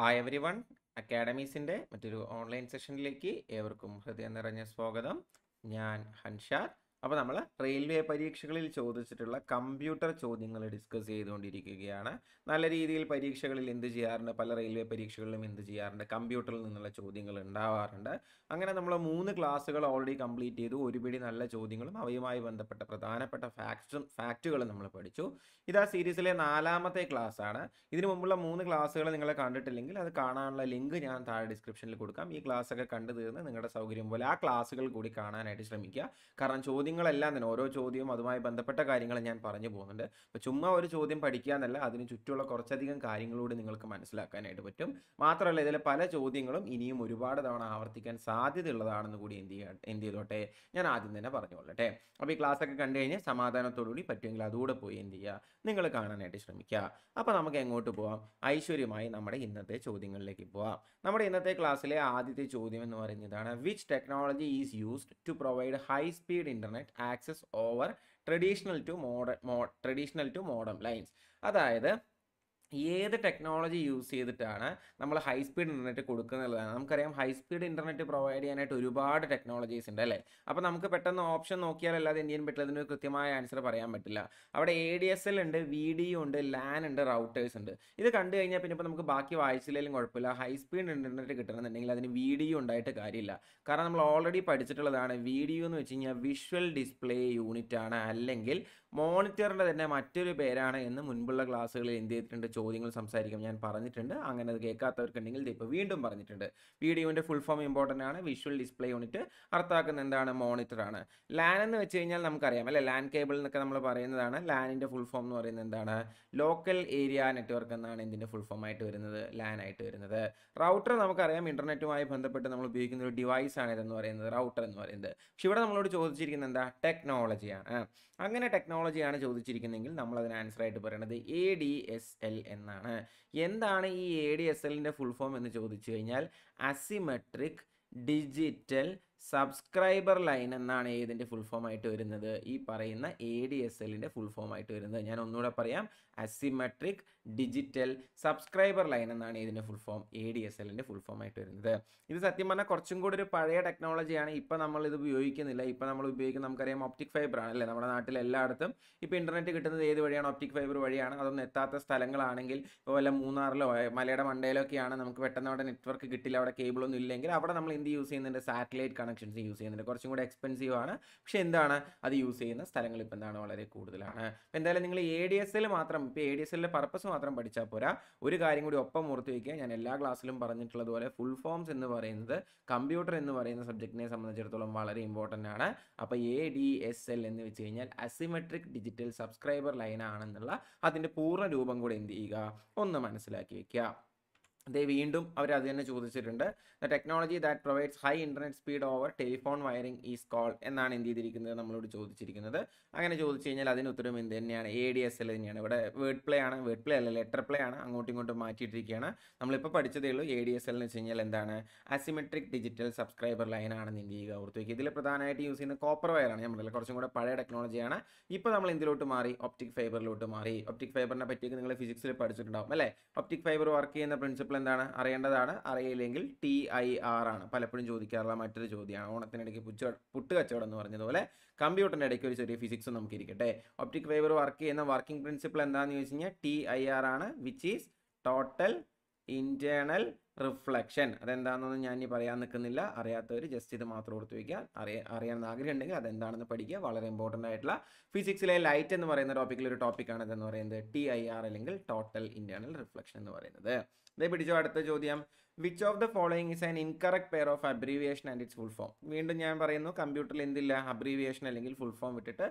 hi every one അക്കാഡമീസിൻ്റെ മറ്റൊരു online സെഷനിലേക്ക് ഏവർക്കും ഹൃദയം നിറഞ്ഞ സ്വാഗതം ഞാൻ ഹൻഷാദ് അപ്പോൾ നമ്മൾ റെയിൽവേ പരീക്ഷകളിൽ ചോദിച്ചിട്ടുള്ള കമ്പ്യൂട്ടർ ചോദ്യങ്ങൾ ഡിസ്കസ് ചെയ്തുകൊണ്ടിരിക്കുകയാണ് നല്ല രീതിയിൽ പരീക്ഷകളിൽ എന്ത് ചെയ്യാറുണ്ട് പല റെയിൽവേ പരീക്ഷകളിലും എന്ത് ചെയ്യാറുണ്ട് കമ്പ്യൂട്ടറിൽ നിന്നുള്ള ചോദ്യങ്ങൾ ഉണ്ടാവാറുണ്ട് അങ്ങനെ നമ്മൾ മൂന്ന് ക്ലാസ്സുകൾ ഓൾറെഡി കംപ്ലീറ്റ് ചെയ്തു ഒരുപിടി നല്ല ചോദ്യങ്ങളും അവയുമായി ബന്ധപ്പെട്ട പ്രധാനപ്പെട്ട ഫാക്ട്സും ഫാക്റ്റുകളും നമ്മൾ പഠിച്ചു ഇതാ സീരീസിലെ നാലാമത്തെ ക്ലാസ് ആണ് ഇതിനു മുമ്പുള്ള മൂന്ന് ക്ലാസ്സുകൾ നിങ്ങൾ കണ്ടിട്ടില്ലെങ്കിൽ അത് കാണാനുള്ള ലിങ്ക് ഞാൻ താഴെ ഡിസ്ക്രിപ്ഷനിൽ കൊടുക്കാം ഈ ക്ലാസ്സൊക്കെ കണ്ടു തീർന്ന് നിങ്ങളുടെ സൗകര്യം പോലെ ആ ക്ലാസ്സുകൾ കൂടി കാണാനായിട്ട് ശ്രമിക്കുക കാരണം ചോദ്യം ചോദ്യങ്ങളെല്ലാം തന്നെ ഓരോ ചോദ്യവും അതുമായി ബന്ധപ്പെട്ട കാര്യങ്ങൾ ഞാൻ പറഞ്ഞു പോകുന്നുണ്ട് അപ്പോൾ ചുമ്മാ ഒരു ചോദ്യം പഠിക്കുക എന്നല്ല അതിന് ചുറ്റുമുള്ള കുറച്ചധികം കാര്യങ്ങളോട് നിങ്ങൾക്ക് മനസ്സിലാക്കാനായിട്ട് പറ്റും മാത്രമല്ല ഇതിലെ പല ചോദ്യങ്ങളും ഇനിയും ഒരുപാട് തവണ ആവർത്തിക്കാൻ സാധ്യതയുള്ളതാണെന്ന് കൂടി എന്ത് ചെയ്യുക എന്ത് ചെയ്തോട്ടെ ഞാൻ ആദ്യം തന്നെ പറഞ്ഞു കൊള്ളട്ടെ അപ്പോൾ ഈ ക്ലാസ്സൊക്കെ കണ്ടു കഴിഞ്ഞാൽ സമാധാനത്തോടുകൂടി പറ്റുമെങ്കിൽ അതുകൂടെ പോയി എന്ത് ചെയ്യുക നിങ്ങൾ കാണാനായിട്ട് ശ്രമിക്കുക അപ്പോൾ നമുക്ക് എങ്ങോട്ട് പോവാം ഐശ്വര്യമായി നമ്മുടെ ഇന്നത്തെ ചോദ്യങ്ങളിലേക്ക് പോവാം നമ്മുടെ ഇന്നത്തെ ക്ലാസ്സിലെ ആദ്യത്തെ ചോദ്യം എന്ന് പറയുന്നതാണ് which technology is used to provide high speed internet contact access over traditional to mode traditional to modem lines അതായത് ഏത് ടെക്നോളജി യൂസ് ചെയ്തിട്ടാണ് നമ്മൾ ഹൈ സ്പീഡ് ഇൻ്റർനെറ്റ് കൊടുക്കുന്നുള്ളതാണ് നമുക്കറിയാം ഹൈ സ്പീഡ് ഇൻ്റർനെറ്റ് പ്രൊവൈഡ് ചെയ്യാനായിട്ട് ഒരുപാട് ടെക്നോളജീസ് ഉണ്ട് അല്ലേ അപ്പോൾ നമുക്ക് പെട്ടെന്ന് ഓപ്ഷൻ നോക്കിയാൽ അല്ലാതെ എന്ത് ചെയ്യാൻ പറ്റില്ല അതിന് കൃത്യമായ ആൻസർ പറയാൻ പറ്റില്ല അവിടെ എ ഡി എസ് എൽ ഉണ്ട് വി ഡി ഉണ്ട് ലാൻ ഉണ്ട് റൗട്ടേഴ്സ് ഉണ്ട് ഇത് കണ്ടു കഴിഞ്ഞാൽ പിന്നെ ഇപ്പോൾ നമുക്ക് ബാക്കി വായിച്ചില്ലെങ്കിലും കുഴപ്പമില്ല ഹൈ സ്പീഡ് ഇൻ്റർനെറ്റ് കിട്ടണമെന്നുണ്ടെങ്കിൽ അതിന് വി ഡി ഉണ്ടായിട്ട് കാര്യമില്ല കാരണം നമ്മൾ ഓൾറെഡി പഠിച്ചിട്ടുള്ളതാണ് വി ഡി എന്ന് വെച്ച് കഴിഞ്ഞാൽ വിഷ്വൽ ഡിസ്പ്ലേ യൂണിറ്റ് ആണ് അല്ലെങ്കിൽ മോണിറ്ററിൻ്റെ തന്നെ മറ്റൊരു പേരാണ് എന്ന് മുൻപുള്ള ക്ലാസ്സുകളിൽ എന്ത് ചെയ്തിട്ടുണ്ട് ചോദ്യങ്ങൾ സംസാരിക്കും ഞാൻ പറഞ്ഞിട്ടുണ്ട് അങ്ങനെ അത് കേൾക്കാത്തവർക്കുണ്ടെങ്കിൽ ഇപ്പോൾ വീണ്ടും പറഞ്ഞിട്ടുണ്ട് വീഡിയോൻ്റെ ഫുൾ ഫോം ഇമ്പോർട്ടൻ്റ് ആണ് വിഷ്വൽ ഡിസ്പ്ലേ യൂണിറ്റ് അർത്ഥാക്കുന്ന എന്താണ് മോണിറ്ററാണ് ലാൻ എന്ന് വെച്ച് കഴിഞ്ഞാൽ നമുക്കറിയാം അല്ലെ ലാൻ കേബിൾ എന്നൊക്കെ നമ്മൾ പറയുന്നതാണ് ലാനിൻ്റെ ഫുൾ ഫോം എന്ന് പറയുന്നത് എന്താണ് ലോക്കൽ ഏരിയ നെറ്റ്വർക്ക് എന്നാണ് ഇതിൻ്റെ ഫുൾ ഫോം ആയിട്ട് വരുന്നത് ലാൻ ആയിട്ട് വരുന്നത് റൗട്ടർ നമുക്കറിയാം ഇൻ്റർനെറ്റുമായി ബന്ധപ്പെട്ട് നമ്മൾ ഉപയോഗിക്കുന്ന ഒരു ഡിവൈസ് ആണ് ഇതെന്ന് പറയുന്നത് റൗട്ടർ എന്ന് പറയുന്നത് പക്ഷെ ഇവിടെ നമ്മളോട് ചോദിച്ചിരിക്കുന്നത് എന്താ ടെക്നോളജിയാണ് അങ്ങനെ ടെക്നോളജി ടെക്നോളജിയാണ് ചോദിച്ചിരിക്കുന്നതെങ്കിൽ നമ്മൾ അതിന് ആൻസർ ആയിട്ട് പറയണത് എ ഡി എസ് എൽ എന്നാണ് എന്താണ് ഈ എ ഡി എസ് എല്ലിൻ്റെ ഫുൾ ഫോം എന്ന് ചോദിച്ചു കഴിഞ്ഞാൽ അസിമെട്രിക് ഡിജിറ്റൽ സബ്സ്ക്രൈബർ ലൈൻ എന്നാണ് ഏതിൻ്റെ ഫുൾ ഫോം ആയിട്ട് വരുന്നത് ഈ പറയുന്ന എ ഡി എസ് എല്ലിൻ്റെ ഫുൾ ഫോം ആയിട്ട് വരുന്നത് ഞാൻ ഒന്നുകൂടെ പറയാം അസിമെട്രിക് ഡിജിറ്റൽ സബ്സ്ക്രൈബർ ലൈൻ എന്നാണ് ഇതിൻ്റെ full form A D S എല്ലിൻ്റെ ഫുൾ ഫോം ആയിട്ട് വരുന്നത് ഇത് സത്യം പറഞ്ഞാൽ കുറച്ചും കൂടി ഒരു പഴയ ടെക്നോളജിയാണ് ഇപ്പോൾ നമ്മൾ ഇത് ഉപയോഗിക്കുന്നില്ല ഇപ്പോൾ നമ്മൾ ഉപയോഗിക്കുന്ന നമുക്കറിയാം ഒപ്റ്റിക് ഫൈബർ ആണ് അല്ലേ നമ്മുടെ നാട്ടിൽ എല്ലായിടത്തും ഇപ്പോൾ ഇൻ്റർനെറ്റ് കിട്ടുന്നത് ഏത് വഴിയാണ് ഒപ്റ്റിക് ഫൈബർ വഴിയാണ് അതൊന്നും എത്താത്ത സ്ഥലങ്ങളാണെങ്കിൽ ഇപ്പോൾ വല്ല മൂന്നാറിലോ മലയുടെ മണ്ടയിലോ ഒക്കെയാണ് നമുക്ക് പെട്ടെന്ന് അവിടെ നെറ്റ്വർക്ക് കിട്ടില്ല അവിടെ കേബിളൊന്നും ഇല്ലെങ്കിൽ അവിടെ നമ്മൾ എന്ത് യൂസ് ചെയ്യുന്നുണ്ട് സാറ്റലൈറ്റ് കണക്ഷൻസ് യൂസ് ചെയ്യുന്നുണ്ട് കുറച്ചും കൂടി എക്സ്പെൻസീവ് ആണ് പക്ഷേ എന്താണ് അത് യൂസ് ചെയ്യുന്ന സ്ഥലങ്ങൾ ഇപ്പോൾ എന്താണ് വളരെ കൂടുതലാണ് എന്തായാലും നിങ്ങൾ എ ഡി എസ് മാത്രം മാത്രം ഇപ്പോൾ എ ഡി എസ് എല്ലിലെ പർപ്പസ് മാത്രം പഠിച്ചാൽ പോരാ ഒരു കാര്യം കൂടി ഒപ്പം ഓർത്ത് വയ്ക്കുക ഞാൻ എല്ലാ ക്ലാസ്സിലും പറഞ്ഞിട്ടുള്ളതുപോലെ ഫുൾ ഫോംസ് എന്ന് പറയുന്നത് കമ്പ്യൂട്ടർ എന്ന് പറയുന്ന സബ്ജക്റ്റിനെ സംബന്ധിച്ചിടത്തോളം വളരെ ഇമ്പോർട്ടൻ്റ് ആണ് അപ്പോൾ എ ഡി എസ് എൽ എന്ന് വെച്ച് കഴിഞ്ഞാൽ അസിമെട്രിക് ഡിജിറ്റൽ സബ്സ്ക്രൈബർ ലൈൻ ആണെന്നുള്ള അതിൻ്റെ പൂർണ്ണ രൂപം കൂടെ എന്ത് ചെയ്യുക ഒന്ന് മനസ്സിലാക്കി വയ്ക്കുക ദേ വീണ്ടും അവർ അത് തന്നെ ചോദിച്ചിട്ടുണ്ട് the technology that provides high internet speed over telephone wiring is call എന്നാണ് എന്ത് ചെയ്തിരിക്കുന്നത് നമ്മളോട് ചോദിച്ചിരിക്കുന്നത് അങ്ങനെ ചോദിച്ചു കഴിഞ്ഞാൽ അതിന് ഉത്തരം എന്ത് തന്നെയാണ് എ ഡി എസ് എൽ തന്നെയാണ് ഇവിടെ വേർഡ് പ്ലേ ആണ് വേർഡ് പ്ലേ അല്ല ലെറ്റർ പ്ലേ ആണ് അങ്ങോട്ടും ഇങ്ങോട്ടും മാറ്റിയിട്ടിരിക്കുകയാണ് നമ്മളിപ്പോൾ പഠിച്ചതേ ഉള്ളൂ എ ഡി എസ് എൽ എന്ന് വെച്ച് കഴിഞ്ഞാൽ എന്താണ് അസിമെട്രിക് ഡിജിറ്റൽ സബ്സ്ക്രൈബർ ലൈൻ ആണ് എന്ത് ചെയ്യുക ഓർത്ത് ഇതിൽ പ്രധാനമായിട്ട് യൂസ് ചെയ്യുന്ന കോപ്പർ വയറാണ് നമ്മളെ കുറച്ചും കൂടെ പഴയ ടെക്നോളജിയാണ് ഇപ്പോൾ നമ്മൾ എന്തിലോട്ട് മാറി ഒപ്റ്റിക് ഫൈബറിലോട്ട് മാറി ഒപ്റ്റിക് ഫൈബറിനെ പറ്റിയൊക്കെ നിങ്ങൾ ഫിസിക്സിൽ പഠിച്ചിട്ടുണ്ടാവും അല്ലേ ഒപ്റ്റിക് ഫൈബർ വർക്ക് ചെയ്യുന്ന പ്രിൻസിപ്പൾ എന്താണ് അറിയേണ്ടതാണ് അറിയില്ലെങ്കിൽ ടി ഐ ആർ ആണ് പലപ്പോഴും ചോദിക്കാറുള്ള മറ്റൊരു ചോദ്യമാണ് ഓണത്തിനിടയ്ക്ക് പുച്ച പുട്ട് കച്ചവടം എന്ന് പറഞ്ഞതുപോലെ കമ്പ്യൂട്ടറിൻ്റെ ഇടയ്ക്ക് ഒരു ചെറിയ ഫിസിക്സ് നമുക്ക് ഇരിക്കട്ടെ ഒപ്റ്റിക് ഫൈബർ വർക്ക് ചെയ്യുന്ന വർക്കിംഗ് പ്രിൻസിപ്പിൾ എന്താണെന്ന് ചോദിച്ചു കഴിഞ്ഞാൽ ടി ഐ ആർ ആണ് which is total internal reflection അതെന്താണെന്നൊന്നും ഞാൻ ഇനി പറയാൻ നിൽക്കുന്നില്ല അറിയാത്തവർ ജസ്റ്റ് ഇത് മാത്രം കൊടുത്തു വയ്ക്കുക അറിയ അറിയാമെന്ന് ആഗ്രഹമുണ്ടെങ്കിൽ അതെന്താണെന്ന് പഠിക്കുക വളരെ ഇമ്പോർട്ടൻ്റ് ആയിട്ടുള്ള ഫിസിക്സിലെ ലൈറ്റ് എന്ന് പറയുന്ന ടോപ്പിക്കിലൊരു ഒരു ടോപ്പിക്കാണ് ഇതെന്ന് പറയുന്നത് ടി ഐ ആർ അല്ലെങ്കിൽ ടോട്ടൽ ഇൻറ്റേർണൽ റിഫ്ലക്ഷൻ എന്ന് പറയുന്നത് ഇത് പിടിച്ചോ അടുത്ത ചോദ്യം which of the following is an incorrect pair of abbreviation and its full form വീണ്ടും ഞാൻ പറയുന്നു കമ്പ്യൂട്ടറിൽ എന്തില്ല അബ്രീവിയേഷൻ അല്ലെങ്കിൽ ഫുൾ ഫോം വിട്ടിട്ട്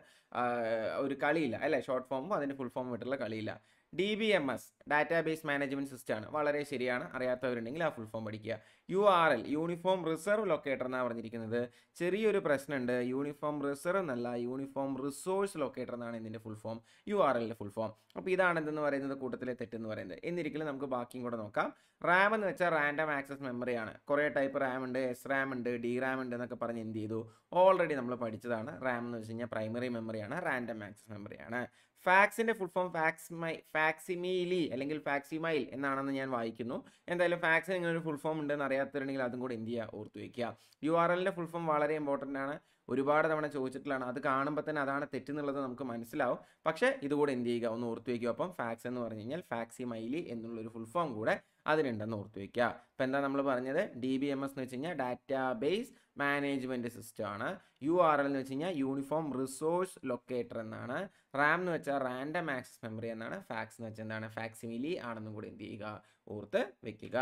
ഒരു കളിയില്ല അല്ലേ ഷോർട്ട് ഫോമും അതിൻ്റെ ഫുൾ ഫോം വിട്ടുള്ള കളിയില്ല D B M S database management സിസ്റ്റമാണ് വളരെ ശരിയാണ് അറിയാത്തവരുണ്ടെങ്കിൽ ആ ഫുൾ ഫോം പഠിക്കുക U R L uniform reserve locator എന്നാണ് പറഞ്ഞിരിക്കുന്നത് ചെറിയൊരു പ്രശ്നമുണ്ട് യൂണിഫോം റിസർവ് എന്നല്ല യൂണിഫോം റിസോഴ്സ് ലൊക്കേറ്റർ എന്നാണ് ഇതിൻ്റെ ഫുൾ ഫോം യു ആർ എല്ലിൻ്റെ ഫുൾ ഫോം അപ്പോൾ ഇതാണ് എന്തെന്ന് പറയുന്നത് കൂട്ടത്തിലെ തെറ്റെന്ന് പറയുന്നത് എന്നിരിക്കലും നമുക്ക് ബാക്കിയും കൂടെ നോക്കാം റാം എന്ന് വെച്ചാൽ റാൻഡം ആക്സസ് മെമ്മറിയാണ് കുറേ ടൈപ്പ് റാം ഉണ്ട് എസ് റാം ഉണ്ട് ഡി റാം ഉണ്ട് എന്നൊക്കെ പറഞ്ഞ് എന്ത് ചെയ്തു ഓൾറെഡി നമ്മൾ പഠിച്ചതാണ് റാം എന്ന് വെച്ച് കഴിഞ്ഞാൽ പ്രൈമറി മെമ്മറിയാണ് റാൻഡം ആക്സസ് മെമ്മറിയാണ് ഫാക്സിന്റെ full form fax my facsimile അല്ലെങ്കിൽ ഫാക്സിമൈൽ എന്നാണെന്ന് ഞാൻ വായിക്കുന്നു എന്തായാലും ഫാക്സിന് ഇങ്ങനെ ഒരു ഫുൾ ഫോം ഉണ്ടെന്ന് അറിയാത്തവരുണ്ടെങ്കിൽ അതും കൂടെ എന്ത് ചെയ്യുക ഓർത്ത് വയ്ക്കുക യു ആർ എല്ലിൻ്റെ ഫുൾ ഫോം വളരെ ഇമ്പോർട്ടൻ്റ് ആണ് ഒരുപാട് തവണ ചോദിച്ചിട്ടുള്ളതാണ് അത് കാണുമ്പോൾ തന്നെ അതാണ് തെറ്റെന്നുള്ളത് നമുക്ക് മനസ്സിലാവും പക്ഷേ ഇതുകൂടെ എന്ത് ചെയ്യുക ഒന്ന് ഓർത്ത് വയ്ക്കുക അപ്പം ഫാക്സ് എന്ന് പറഞ്ഞു കഴിഞ്ഞാൽ ഫാക്സിമൈലി എന്നുള്ളൊരു ഫുൾ ഫോം കൂടെ അതിനുണ്ടെന്ന് ഓർത്ത് വയ്ക്കുക അപ്പോൾ എന്താ നമ്മൾ പറഞ്ഞത് ഡി ബി എം എസ് എന്ന് വെച്ച് കഴിഞ്ഞാൽ ഡാറ്റാ ബേസ് മാനേജ്മെൻറ്റ് സിസ്റ്റമാണ് യു ആർ എൽ എന്ന് വെച്ച് കഴിഞ്ഞാൽ യൂണിഫോം റിസോഴ്സ് ലൊക്കേറ്റർ എന്നാണ് റാം എന്ന് വെച്ചാൽ റാൻഡം ആക്സസ് മെമ്മറി എന്നാണ് ഫാക്സ് എന്ന് വെച്ചാൽ എന്താണ് ഫാക്സിമിലി ആണെന്നും കൂടി എന്ത് ചെയ്യുക ഓർത്ത് വെക്കുക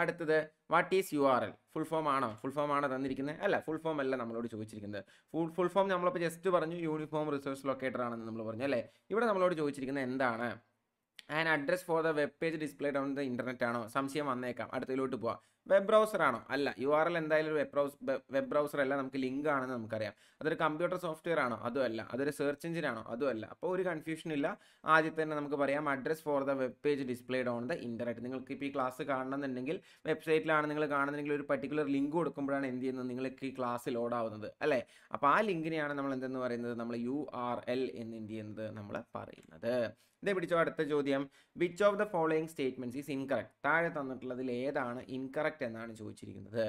അടുത്തത് what is U R L full form ആണോ ഫുൾ ഫോം ആണോ തന്നിരിക്കുന്നത് അല്ല ഫുൾ ഫോം അല്ല നമ്മളോട് ചോദിച്ചിരിക്കുന്നത് ഫുൾ ഫുൾ ഫോം നമ്മളിപ്പോൾ ജസ്റ്റ് പറഞ്ഞു യൂണിഫോം റിസോഴ്സ് ലൊക്കേറ്റർ ആണെന്ന് നമ്മൾ പറഞ്ഞു അല്ലേ ഇവിടെ നമ്മളോട് ചോദിച്ചിരിക്കുന്നത് എന്താണ് and address for the web page displayed on the internet ആണോ സംശയം വന്നേക്കാം അടുത്തതിലോട്ട് പോവാം വെബ് ബ്രൗസർ ആണോ അല്ല യു ആർ എൽ എന്തായാലും ഒരു വെബ് ബ്രൗസ് വെബ് ബ്രൗസർ അല്ല നമുക്ക് ലിങ്ക് ആണെന്ന് നമുക്കറിയാം അതൊരു കമ്പ്യൂട്ടർ സോഫ്റ്റ്വെയർ ആണോ അതും അല്ല അതൊരു സെർച്ച് എഞ്ചിൻ ആണോ അതും അല്ല അപ്പോൾ ഒരു കൺഫ്യൂഷൻ ഇല്ല ആദ്യത്തെ തന്നെ നമുക്ക് പറയാം address for the web page displayed on the internet നിങ്ങൾക്ക് ഇപ്പോൾ ഈ ക്ലാസ് കാണണമെന്നുണ്ടെങ്കിൽ വെബ്സൈറ്റിലാണ് നിങ്ങൾ കാണുന്നതെങ്കിൽ ഒരു പർട്ടിക്കുലർ ലിങ്ക് കൊടുക്കുമ്പോഴാണ് എന്ത് ചെയ്യുന്നത് നിങ്ങൾക്ക് ഈ ക്ലാസ് ലോഡ് ആവുന്നത് അല്ലേ അപ്പോൾ ആ ലിങ്കിനെയാണ് നമ്മൾ എന്തെന്ന് പറയുന്നത് നമ്മൾ യു ആർ എൽ എന്ന് എന്ത് ചെയ്യുന്നത് നമ്മൾ പറയുന്നത് ഇതേ പിടിച്ചോ അടുത്ത ചോദ്യം which of the following statements is incorrect താഴെ തന്നിട്ടുള്ളതിൽ ഏതാണ് ഇൻകറക്റ്റ് കോൺടാക്ട് എന്നാണ് ചോദിച്ചിരിക്കുന്നത്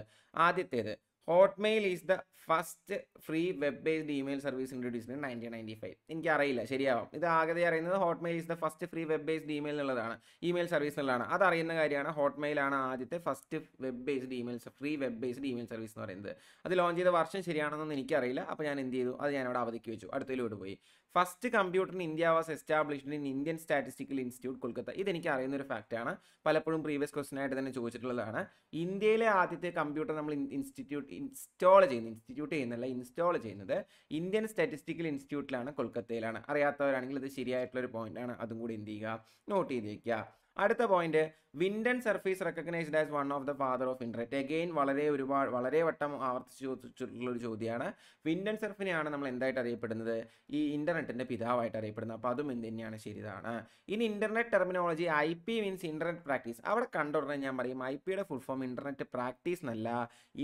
ആദ്യത്തേത് Hotmail is the first free web based email service introduced in nineteen ninety five എനിക്ക് അറിയില്ല ശരിയാവാം ഇത് ആകെ അറിയുന്നത് Hotmail is the first free web based email എന്നുള്ളതാണ് ഇമെയിൽ സർവീസ് എന്നുള്ളതാണ് അത് അറിയുന്ന കാര്യമാണ് ഹോട്ട്മെയിൽ ആണ് ആദ്യത്തെ first web based email free web based email service എന്ന് പറയുന്നത് അത് ലോഞ്ച് ചെയ്ത വർഷം ശരിയാണെന്നൊന്നും എനിക്കറിയില്ല അപ്പോൾ ഞാൻ എന്ത് ചെയ്തു അത് ഞാൻ അവിടെ അവധിക്ക് വെച്ചു അടുത്തതിലോട്ട് പോയി first computer in India was established in Indian Statistical Institute Kolkata ഇതെനിക്ക് അറിയുന്ന ഒരു ഫാക്റ്റാണ് പലപ്പോഴും പ്രീവിയസ് ക്വസ്റ്റൻ ആയിട്ട് തന്നെ ചോദിച്ചിട്ടുള്ളതാണ് ഇന്ത്യയിലെ ആദ്യത്തെ കമ്പ്യൂട്ടർ നമ്മൾ ഇൻസ്റ്റിറ്റ്യൂട്ട് ഇൻസ്റ്റാൾ ചെയ്യുന്നത് ഇൻസ്റ്റിറ്റ്യൂട്ട് ചെയ്യുന്നല്ല ഇൻസ്റ്റാൾ ചെയ്യുന്നത് ഇന്ത്യൻ സ്റ്റാറ്റിസ്റ്റിക്കൽ ഇൻസ്റ്റിറ്റ്യൂട്ടിലാണ് കൊൽക്കത്തയിലാണ് അറിയാത്തവരാണെങ്കിൽ ഇത് ശരിയായിട്ടുള്ള ഒരു പോയിന്റാണ് അതും കൂടി എന്ത് ചെയ്യുക നോട്ട് ചെയ്ത് വയ്ക്കുക അടുത്ത point Vinton Cerf is recognised as one of the father of internet again വളരെ ഒരുപാട് വളരെ വട്ടം ആവർത്തിച്ച് ചോദിച്ചിട്ടുള്ള ഒരു ചോദ്യമാണ് വിൻഡൻ സർഫിനെയാണ് നമ്മൾ എന്തായിട്ട് അറിയപ്പെടുന്നത് ഈ ഇൻ്റർനെറ്റിൻ്റെ പിതാവായിട്ട് അറിയപ്പെടുന്നത് അപ്പോൾ അതും എന്ത് തന്നെയാണ് ശരിതാണ് ഇനി internet terminology I P means internet practice അവിടെ കണ്ടുടനെ ഞാൻ പറയും ഐ പിയുടെ ഫുൾ ഫോം ഇൻ്റർനെറ്റ് പ്രാക്ടീസ് എന്നല്ല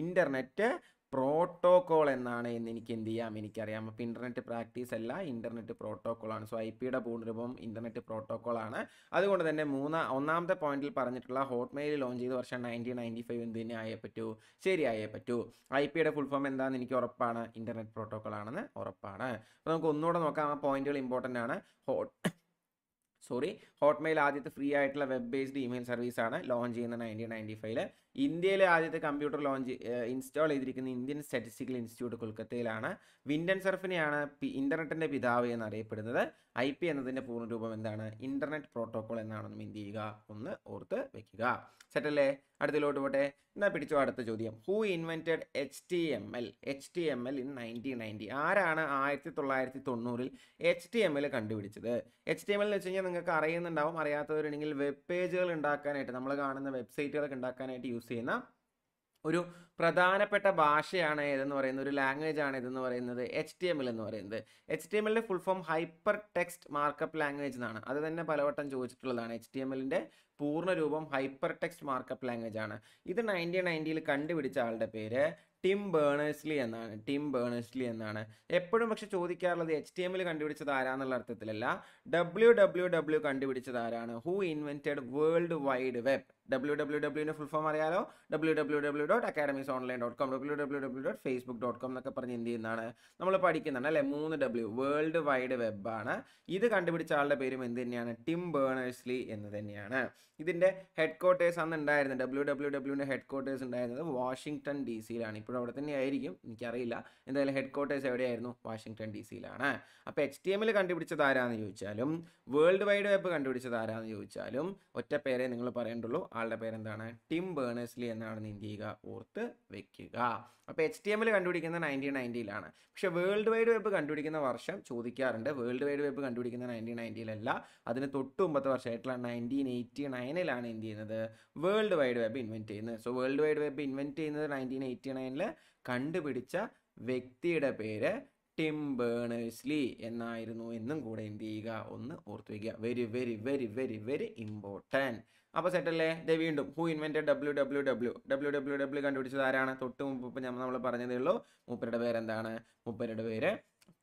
ഇൻ്റർനെറ്റ് പ്രോട്ടോകോൾ എന്നാണ് എന്ന് എനിക്ക് എന്ത് ചെയ്യാം എനിക്കറിയാം അപ്പോൾ ഇൻ്റർനെറ്റ് പ്രാക്ടീസ് അല്ല ഇൻ്റർനെറ്റ് ആണ് സോ ഐ പിയുടെ പൂർണ്ണരൂപം ഇൻ്റർനെറ്റ് ആണ് അതുകൊണ്ട് തന്നെ മൂന്നാം ഒന്നാമത്തെ പോയിന്റിൽ പറഞ്ഞിട്ടുള്ള ഹോട്ട്മെയിൽ ലോഞ്ച് ചെയ്ത വർഷം നയൻറ്റീൻ നയൻറ്റി ഫൈവ് എന്ത് തന്നെ ആയേ പറ്റൂ ശരിയായേ പറ്റൂ ഐ പിയുടെ ഫുൾ ഫോം എന്താണെന്ന് എനിക്ക് ഉറപ്പാണ് ഇൻ്റർനെറ്റ് പ്രോട്ടോക്കോൾ ആണെന്ന് ഉറപ്പാണ് അപ്പോൾ നമുക്ക് ഒന്നുകൂടെ നോക്കാം ആ പോയിന്റുകൾ ഇമ്പോർട്ടൻ്റ് ആണ് ഹോട്ട് സോറി ഹോട്ട്മെയിൽ ആദ്യത്തെ ഫ്രീ ആയിട്ടുള്ള വെബ് ബേസ്ഡ് ഇമെയിൽ സർവീസാണ് ലോഞ്ച് ചെയ്യുന്ന നയൻറ്റീൻ നയൻറ്റി ഫൈവില് ഇന്ത്യയിലെ ആദ്യത്തെ കമ്പ്യൂട്ടർ ലോഞ്ച് ഇൻസ്റ്റാൾ ചെയ്തിരിക്കുന്ന ഇന്ത്യൻ സ്റ്റാറ്റിസ്റ്റിക്കൽ ഇൻസ്റ്റിറ്റ്യൂട്ട് കൊൽക്കത്തയിലാണ് വിൻഡൻ സർഫിനെയാണ് ഇന്റർനെറ്റിന്റെ പിതാവ് എന്നറിയപ്പെടുന്നത് ഐ പി എന്നതിന്റെ പൂർണ്ണരൂപം എന്താണ് ഇന്റർനെറ്റ് പ്രോട്ടോകോൾ എന്നാണെന്നും എന്ത് ചെയ്യുക ഒന്ന് ഓർത്ത് വെക്കുക സെറ്റല്ലേ അടുത്തിലോട്ട് പോട്ടെ എന്നാ പിടിച്ചോ അടുത്ത ചോദ്യം who invented H T M L H T M L in nineteen ninety ആരാണ് ആയിരത്തി തൊള്ളായിരത്തി തൊണ്ണൂറിൽ എച്ച് ടി എം എൽ കണ്ടുപിടിച്ചത് എച്ച് ടി എം എൽ എന്ന് വെച്ച് കഴിഞ്ഞാൽ നിങ്ങൾക്ക് അറിയുന്നുണ്ടാവും അറിയാത്തവരുണ്ടെങ്കിൽ വെബ് പേജുകൾ ഉണ്ടാക്കാനായിട്ട് നമ്മൾ കാണുന്ന വെബ്സൈറ്റുകളൊക്കെ ഉണ്ടാക്കാനായിട്ട് യൂസ് യൂസ് ചെയ്യുന്ന ഒരു പ്രധാനപ്പെട്ട ഭാഷയാണ് ഏതെന്ന് പറയുന്നത് ഒരു ലാംഗ്വേജ് ആണ് ഇതെന്ന് പറയുന്നത് എച്ച് ടി എം എൽ എന്ന് പറയുന്നത് എച്ച് ടി എം എല്ലിൻ്റെ full form hypertext markup language എന്നാണ് അത് തന്നെ പലവട്ടം ചോദിച്ചിട്ടുള്ളതാണ് എച്ച് ടി എം എല്ലിൻ്റെ പൂർണ്ണ രൂപം ഹൈപ്പർ ടെക്സ്റ്റ് മാർക്കപ്പ് ലാംഗ്വേജ് ആണ് ഇത് നയൻറ്റീൻ നയൻറ്റിയിൽ കണ്ടുപിടിച്ച ആളുടെ പേര് ടിം ബേണേഴ്സ്ലി എന്നാണ് ടിം ബേണേഴ്സ്ലി എന്നാണ് എപ്പോഴും പക്ഷെ ചോദിക്കാറുള്ളത് എച്ച് ടി എമ്മിൽ കണ്ടുപിടിച്ചത് ആരാന്നുള്ള അർത്ഥത്തിലല്ല ഡബ്ല്യു ഡബ്ല്യു ഡബ്ല്യു കണ്ടുപിടിച്ചത് ആരാണ് who invented world wide web W W ഡബ്ല്യൂവിൻ്റെ ഫുൾ ഫോം അറിയാലോ W W W dot academies online dot com W W W dot Facebook dot com എന്നൊക്കെ പറഞ്ഞ് എന്ത് ചെയ്യുന്നതാണ് നമ്മൾ പഠിക്കുന്നതാണ് അല്ലേ മൂന്ന് ഡബ്ല്യൂ വേൾഡ് വൈഡ് വെബാണ് ഇത് കണ്ടുപിടിച്ച ആളുടെ പേരും എന്ത് തന്നെയാണ് ടിം ബേണേഴ്സ്ലി എന്ന് തന്നെയാണ് ഇതിൻ്റെ ഹെഡ് ക്വാർട്ടേഴ്സ് അന്ന് ഉണ്ടായിരുന്നത് ഡബ്ല്യൂ ഡബ്ല്യൂ ഡബ്ല്യൂവിൻ്റെ ഹെഡ് ക്വാർട്ടേഴ്സ് ഉണ്ടായിരുന്നത് വാഷിംഗ്ടൺ ഡി സിയിലാണ് ഇപ്പോഴും അവിടെ തന്നെ ആയിരിക്കും എനിക്കറിയില്ല എന്തായാലും ഹെഡ് ക്വാർട്ടേഴ്സ് എവിടെയായിരുന്നു വാഷിംഗ്ടൺ ഡി സിയിലാണ് അപ്പോൾ എച്ച് ടി എമ്മിൽ കണ്ടുപിടിച്ചത് ആരാന്ന് ചോദിച്ചാലും വേൾഡ് വൈഡ് വെബ് കണ്ടുപിടിച്ചത് ആരാന്ന് ചോദിച്ചാലും ഒറ്റ പേരെ നിങ്ങൾ പറയേണ്ടുള്ളൂ ആളുടെ പേരെന്താണ് ടിം ബേണേഴ്സ്ലി എന്നാണ് എന്ത് ചെയ്യുക ഓർത്ത് വെക്കുക അപ്പോൾ എച്ച് ടി എമ്മിൽ കണ്ടുപിടിക്കുന്ന നയൻറ്റീൻ നയൻറ്റിയിലാണ് പക്ഷേ വേൾഡ് വൈഡ് വെബ് കണ്ടുപിടിക്കുന്ന വർഷം ചോദിക്കാറുണ്ട് വേൾഡ് വൈഡ് വെബ് കണ്ടുപിടിക്കുന്ന നയൻറ്റീൻ നയൻറ്റിയിലല്ല അതിന് തൊട്ട് മുമ്പത്തെ വർഷമായിട്ടുള്ള നയൻറ്റീൻ എയ്റ്റി നയനിലാണ് എന്ത് ചെയ്യുന്നത് വേൾഡ് വൈഡ് വെബ് ഇൻവെൻറ്റ് ചെയ്യുന്നത് so world wide web invent ചെയ്യുന്നത് നയൻറ്റീൻ എയ്റ്റി നയനിൽ കണ്ടുപിടിച്ച വ്യക്തിയുടെ പേര് ടിം ബേണേഴ്സ്ലി എന്നായിരുന്നു എന്നും കൂടെ എന്ത് ചെയ്യുക ഒന്ന് ഓർത്ത് വയ്ക്കുക very very very very very important അപ്പോൾ സെറ്റല്ലേ ദേ വീണ്ടും who invent W W W W W W കണ്ടുപിടിച്ചത് ആരാണ് തൊട്ട് മുമ്പ് ഇപ്പം നമ്മൾ പറഞ്ഞതേ ഉള്ളൂ മൂപ്പരുടെ പേരെന്താണ് മൂപ്പരുടെ പേര്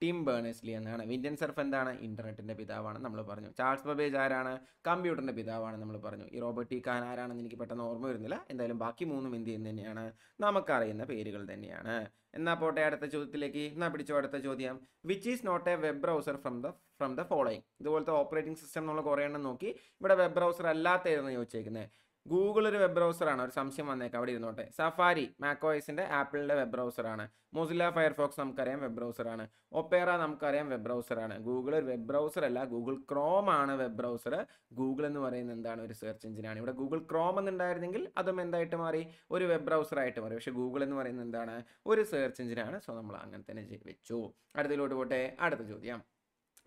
ടിം ബേണേഴ്സ്ലി എന്നാണ് വിൻഡ്യൻ സർഫ് എന്താണ് ഇൻ്റർനെറ്റിൻ്റെ പിതാവാണ് നമ്മൾ പറഞ്ഞു ചാൾസ് ബബേജ് ആരാണ് കമ്പ്യൂട്ടറിൻ്റെ പിതാവാണ് നമ്മൾ പറഞ്ഞു ഈ റോബർട്ട് ഇ ഖാൻ ആരാണെന്ന് എനിക്ക് പെട്ടെന്ന് ഓർമ്മ വരുന്നില്ല എന്തായാലും ബാക്കി മൂന്നും എന്ത് തന്നെയാണ് നമുക്കറിയുന്ന പേരുകൾ തന്നെയാണ് എന്നാൽ പോട്ടെ അടുത്ത ചോദ്യത്തിലേക്ക് എന്നാൽ പിടിച്ചോ അടുത്ത ചോദ്യം which is not a web browser from the from the following ഇതുപോലത്തെ ഓപ്പറേറ്റിംഗ് സിസ്റ്റം നമ്മൾ കുറേ എണ്ണം നോക്കി ഇവിടെ വെബ് ബ്രൗസർ ഏതെന്ന് ചോദിച്ചേക്കുന്നത് ഗൂഗിൾ ഒരു വെബ് ബ്രൗസറാണ് ഒരു സംശയം വന്നേക്കാം അവിടെ ഇരുന്നോട്ടെ സഫാരി മാക്കോയിസിൻ്റെ ആപ്പിളിൻ്റെ വെബ് ബ്രൗസറാണ് മൊസില ഫയർഫോക്സ് നമുക്കറിയാം വെബ് ബ്രൗസറാണ് ഒപ്പേറ നമുക്കറിയാം വെബ് ബ്രൗസറാണ് ഗൂഗിൾ ഒരു വെബ് ബ്രൗസർ അല്ല ഗൂഗിൾ ക്രോം ആണ് വെബ് ബ്രൗസർ ഗൂഗിൾ എന്ന് പറയുന്ന എന്താണ് ഒരു സെർച്ച് എഞ്ചിനാണ് ഇവിടെ ഗൂഗിൾ ക്രോം എന്നുണ്ടായിരുന്നെങ്കിൽ അതും എന്തായിട്ട് മാറി ഒരു വെബ് ബ്രൗസറായിട്ട് മാറി പക്ഷേ ഗൂഗിൾ എന്ന് പറയുന്നത് എന്താണ് ഒരു സെർച്ച് എഞ്ചിനാണ് സോ നമ്മൾ അങ്ങനെ തന്നെ വെച്ചു അടുത്തതിലോട്ട് പോട്ടെ അടുത്ത ചോദ്യം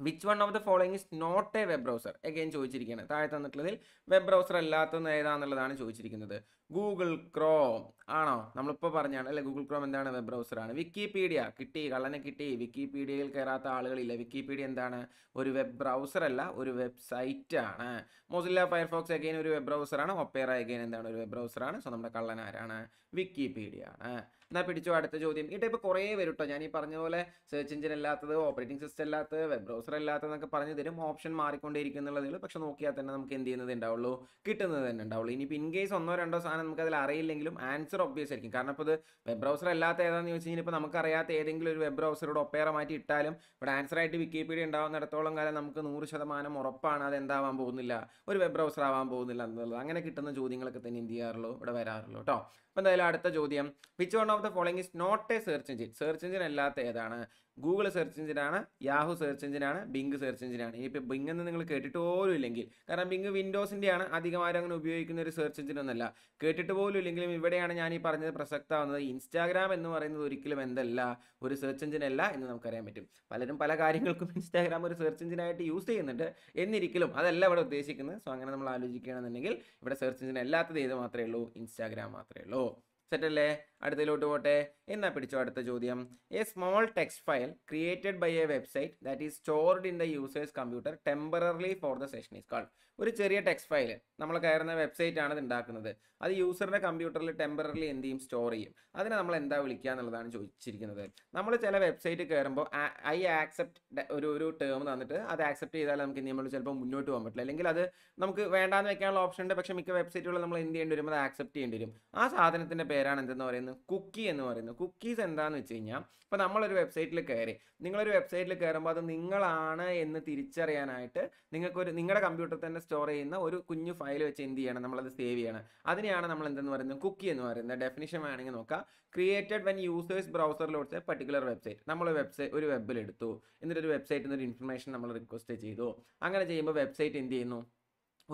which one of the following is not a web browser again ചോദിച്ചിരിക്കുകയാണ് താഴെ തന്നിട്ടുള്ളതിൽ വെബ് ബ്രൗസർ അല്ലാത്തത് ഏതാന്നുള്ളതാണ് ചോദിച്ചിരിക്കുന്നത് ഗൂഗിൾ ക്രോം ആണോ നമ്മളിപ്പോൾ പറഞ്ഞാണ് അല്ലെ ഗൂഗിൾ ക്രോം എന്താണ് വെബ് ബ്രൗസറാണ് വിക്കിപീഡിയ കിട്ടി കള്ളനെ കിട്ടി വിക്കിപീഡിയയിൽ കയറാത്ത ആളുകളില്ല വിക്കിപീഡിയ എന്താണ് ഒരു വെബ് ബ്രൗസർ അല്ല ഒരു വെബ്സൈറ്റ് ആണ് മൊസില്ല ഫയർഫോക്സ് എഗെയിൻ ഒരു വെബ് ബ്രൗസറാണ് ഒപ്പേറ എഗെയിൻ എന്താണ് ഒരു വെബ് ബ്രൗസറാണ് സോ നമ്മുടെ കള്ളൻ ആരാണ് വിക്കിപീഡിയ ആണ് എന്നാൽ പിടിച്ചു അടുത്ത ചോദ്യം ഈ ടൈപ്പ് കുറേ വരും കേട്ടോ ഞാൻ ഈ പറഞ്ഞ പോലെ സെർച്ച് എഞ്ചിൻ അല്ലാത്തത് ഓപ്പറേറ്റിംഗ് സിസ്റ്റം അല്ലാത്തത് വെബ് ബ്രൗസർ അല്ലാത്തതെന്നൊക്കെ പറഞ്ഞു തരും ഓപ്ഷൻ മാറിക്കൊണ്ടേയിരിക്കും എന്നുള്ളതിൽ പക്ഷെ നോക്കിയാൽ തന്നെ നമുക്ക് എന്ത് ചെയ്യുന്നത് ഉണ്ടാവുള്ളൂ കിട്ടുന്നത് തന്നെ ഉണ്ടാവുള്ളൂ ഇനിയിപ്പോൾ ഇൻ കേസ് ഒന്നോ രണ്ടോ സാധനം നമുക്ക് അതിൽ അറിയില്ലെങ്കിലും ആൻസർ ഒബ്വിയസ് ആയിരിക്കും കാരണം ഇപ്പോൾ ഇത് വെബ് ബ്രൗസർ അല്ലാത്ത ഏതാണെന്ന് ചോദിച്ചു കഴിഞ്ഞാൽ ഇപ്പോൾ നമുക്കറിയാത്ത ഏതെങ്കിലും ഒരു വെബ് ബ്രൗസറോട് ഒപ്പേറെ മാറ്റി ഇട്ടാലും ഇവിടെ ആൻസർ ആയിട്ട് വിക്കിപീഡിയ ഉണ്ടാവുന്നിടത്തോളം കാലം നമുക്ക് നൂറ് ശതമാനം ഉറപ്പാണ് അത് എന്താവാൻ പോകുന്നില്ല ഒരു വെബ് ബ്രൗസർ ആവാൻ പോകുന്നില്ല എന്നുള്ളത് അങ്ങനെ കിട്ടുന്ന ചോദ്യങ്ങളൊക്കെ തന്നെ എന്ത് ചെയ്യാറുള്ളൂ ഇവിടെ വരാറുള്ളൂ കേട്ടോ അപ്പോൾ എന്തായാലും അടുത്ത ചോദ്യം which one of the following is not a search engine search engine അല്ലാത്ത ഏതാണ് ഗൂഗിൾ സെർച്ച് എഞ്ചിനാണ് യാഹു സെർച്ച് എഞ്ചിനാണ് ബിങ് സെർച്ച് എഞ്ചിനാണ് ഇപ്പോൾ ബിങ് എന്ന് നിങ്ങൾ കേട്ടിട്ട് പോലും ഇല്ലെങ്കിൽ കാരണം ബിങ് വിൻഡോസിൻ്റെയാണ് അധികമാരും അങ്ങനെ ഉപയോഗിക്കുന്ന ഒരു സെർച്ച് എഞ്ചിനൊന്നല്ല കേട്ടിട്ട് പോലും ഇല്ലെങ്കിലും ഇവിടെയാണ് ഞാൻ ഈ പറഞ്ഞത് പ്രസക്തമാകുന്നത് ഇൻസ്റ്റാഗ്രാം എന്ന് പറയുന്നത് ഒരിക്കലും എന്തല്ല ഒരു സെർച്ച് എഞ്ചിൻ അല്ല എന്ന് നമുക്കറിയാൻ പറ്റും പലരും പല കാര്യങ്ങൾക്കും ഇൻസ്റ്റാഗ്രാം ഒരു സെർച്ച് എഞ്ചിനായിട്ട് യൂസ് ചെയ്യുന്നുണ്ട് എന്നിരിക്കലും അതല്ല ഇവിടെ ഉദ്ദേശിക്കുന്നത് സോ അങ്ങനെ നമ്മൾ ആലോചിക്കുകയാണെന്നുണ്ടെങ്കിൽ ഇവിടെ സെർച്ച് എഞ്ചിൻ അല്ലാത്തത് ഏത് മാത്രമേ ഉള്ളൂ ഇൻസ്റ്റാഗ്രാം മാത്രമേ ഉള്ളൂ സെറ്റല്ലേ അടുത്തതിലോട്ട് പോട്ടെ എന്നാ പിടിച്ചോ അടുത്ത ചോദ്യം a small text file created by a website that is stored in the users computer temporary for the session is called ഒരു ചെറിയ ടെക്സ്റ്റ് ഫയൽ നമ്മൾ കയറുന്ന വെബ്സൈറ്റ് ആണ് ഇത് ഉണ്ടാക്കുന്നത് അത് യൂസറിൻ്റെ കമ്പ്യൂട്ടറിൽ ടെമ്പററിലി എന്ത് ചെയ്യും സ്റ്റോർ ചെയ്യും അതിനെ നമ്മൾ എന്താ വിളിക്കുക എന്നുള്ളതാണ് ചോദിച്ചിരിക്കുന്നത് നമ്മൾ ചില വെബ്സൈറ്റ് കയറുമ്പോൾ ഐ ആക്സെപ്റ്റ് ഒരു ഒരു ടേം തന്നിട്ട് അത് ആക്സെപ്റ്റ് ചെയ്താൽ നമുക്ക് ഇനി നമ്മൾ ചിലപ്പോൾ മുന്നോട്ട് പോകാൻ പറ്റില്ല അല്ലെങ്കിൽ അത് നമുക്ക് വേണ്ടാന്ന് വെക്കാനുള്ള ഓപ്ഷൻ ഉണ്ട് പക്ഷേ മിക്ക വെബ്സൈറ്റുകളിൽ നമ്മൾ എന്ത് ചെയ്യേണ്ടി വരുമ്പോൾ അത് ആക്സെപ്റ്റ് ചെയ്യേണ്ടി വരും ആ സാധനത്തിൻ്റെ പേരാണ് എന്തെന്ന് പറയുന്നത് കുക്കി എന്ന് പറയുന്നത് കുക്കീസ് എന്താണെന്ന് വെച്ച് കഴിഞ്ഞാൽ ഇപ്പോൾ നമ്മളൊരു വെബ്സൈറ്റിൽ കയറി നിങ്ങളൊരു വെബ്സൈറ്റിൽ കയറുമ്പോൾ അത് നിങ്ങളാണ് എന്ന് തിരിച്ചറിയാനായിട്ട് നിങ്ങൾക്കൊരു നിങ്ങളുടെ കമ്പ്യൂട്ടറിൽ തന്നെ സ്റ്റോർ ചെയ്യുന്ന ഒരു കുഞ്ഞു ഫയൽ വെച്ച് എന്ത് ചെയ്യണം നമ്മളത് സേവ് ചെയ്യണം അതിനെ ഇതിനെയാണ് നമ്മൾ എന്തെന്ന് പറയുന്നത് കുക്കി എന്ന് പറയുന്നത് ഡെഫിനിഷൻ വേണമെങ്കിൽ നോക്കാം ക്രിയേറ്റഡ് വെൻ യൂസേഴ്സ് ബ്രൗസറിലോട്ട് പർട്ടിക്കുലർ വെബ്സൈറ്റ് നമ്മൾ വെബ്സൈറ്റ് ഒരു വെബിൽ എടുത്തു എന്നിട്ട് ഒരു വെബ്സൈറ്റിൽ നിന്ന് ഒരു ഇൻഫർമേഷൻ നമ്മൾ റിക്വസ്റ്റ് ചെയ്തു അങ്ങനെ ചെയ്യുമ്പോൾ വെബ്സൈറ്റ് എന്ത് ചെയ്യുന്നു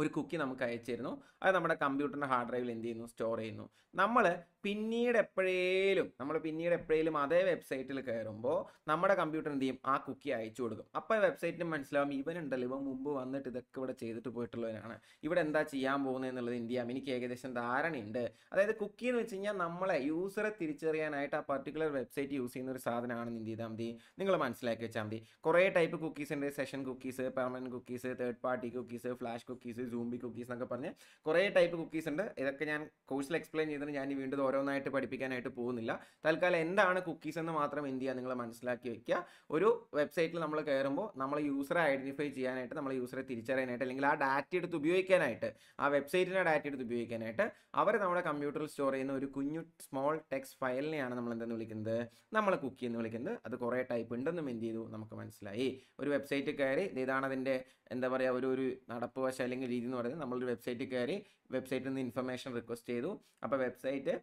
ഒരു കുക്കി നമുക്ക് അയച്ചിരുന്നു അത് നമ്മുടെ കമ്പ്യൂട്ടറിൻ്റെ ഹാർഡ് ഡ്രൈവിൽ എന്ത് ചെയ്യുന്നു സ്റ്റോർ ചെയ്യുന്നു നമ്മൾ പിന്നീട് എപ്പോഴേലും നമ്മൾ പിന്നീട് എപ്പോഴേലും അതേ വെബ്സൈറ്റിൽ കയറുമ്പോൾ നമ്മുടെ കമ്പ്യൂട്ടർ എന്ത് ചെയ്യും ആ കുക്കി അയച്ചു കൊടുക്കും അപ്പോൾ വെബ്സൈറ്റിന് മനസ്സിലാവും ഇവനുണ്ടല്ലോ ഇവൻ മുമ്പ് വന്നിട്ട് ഇതൊക്കെ ഇവിടെ ചെയ്തിട്ട് പോയിട്ടുള്ളവനാണ് ഇവിടെ എന്താ ചെയ്യാൻ പോകുന്നത് എന്നുള്ളത് ഇന്ത്യ എനിക്ക് ഏകദേശം ധാരണയുണ്ട് അതായത് കുക്കി എന്ന് വെച്ച് കഴിഞ്ഞാൽ നമ്മളെ യൂസറെ തിരിച്ചറിയാനായിട്ട് ആ പർട്ടിക്കുലർ വെബ്സൈറ്റ് യൂസ് ചെയ്യുന്ന ഒരു സാധനമാണെന്ന് എന്ത് ചെയ്താൽ മതി നിങ്ങൾ മനസ്സിലാക്കി വെച്ചാൽ മതി കുറേ ടൈപ്പ് കുക്കീസ് ഉണ്ട് session cookies permanent cookies third party cookies flash cookies zombie cookies എന്നൊക്കെ പറഞ്ഞ് കുറേ ടൈപ്പ് കുക്കീസ് ഉണ്ട് ഇതൊക്കെ ഞാൻ കോഴ്സിൽ എക്സ്പ്ലെയിൻ ചെയ്തിട്ട് ഞാൻ വീണ്ടും ഓരോന്നായിട്ട് പഠിപ്പിക്കാനായിട്ട് പോകുന്നില്ല തൽക്കാലം എന്താണ് കുക്കീസ് എന്ന് മാത്രം എന്ത് ചെയ്യുക നിങ്ങൾ മനസ്സിലാക്കി വെക്കുക ഒരു വെബ്സൈറ്റിൽ നമ്മൾ കയറുമ്പോൾ നമ്മൾ യൂസറെ ഐഡന്റിഫൈ ചെയ്യാനായിട്ട് നമ്മൾ യൂസറെ തിരിച്ചറിയാനായിട്ട് അല്ലെങ്കിൽ ആ ഡാറ്റ എടുത്ത് ഉപയോഗിക്കാനായിട്ട് ആ വെബ്സൈറ്റിൻ്റെ ഡാറ്റ എടുത്ത് ഉപയോഗിക്കാനായിട്ട് അവർ നമ്മുടെ കമ്പ്യൂട്ടറിൽ സ്റ്റോർ ചെയ്യുന്ന ഒരു കുഞ്ഞു സ്മോൾ ടെക്സ്റ്റ് ഫയലിനെയാണ് നമ്മൾ എന്തെന്ന് വിളിക്കുന്നത് നമ്മൾ കുക്കി എന്ന് വിളിക്കുന്നത് അത് കുറേ ടൈപ്പ് ഉണ്ടെന്നും എന്ത് ചെയ്തു നമുക്ക് മനസ്സിലായി ഒരു വെബ്സൈറ്റ് കയറി ഇതാണ് അതിൻ്റെ എന്താ പറയുക ഒരു ഒരു നടപ്പ് വശം അല്ലെങ്കിൽ രീതി എന്ന് പറയുന്നത് നമ്മളൊരു വെബ്സൈറ്റ് കയറി വെബ്സൈറ്റിൽ നിന്ന് ഇൻഫർമേഷൻ റിക്വസ്റ്റ് ചെയ്തു അപ്പോൾ വെബ്സൈറ്റ്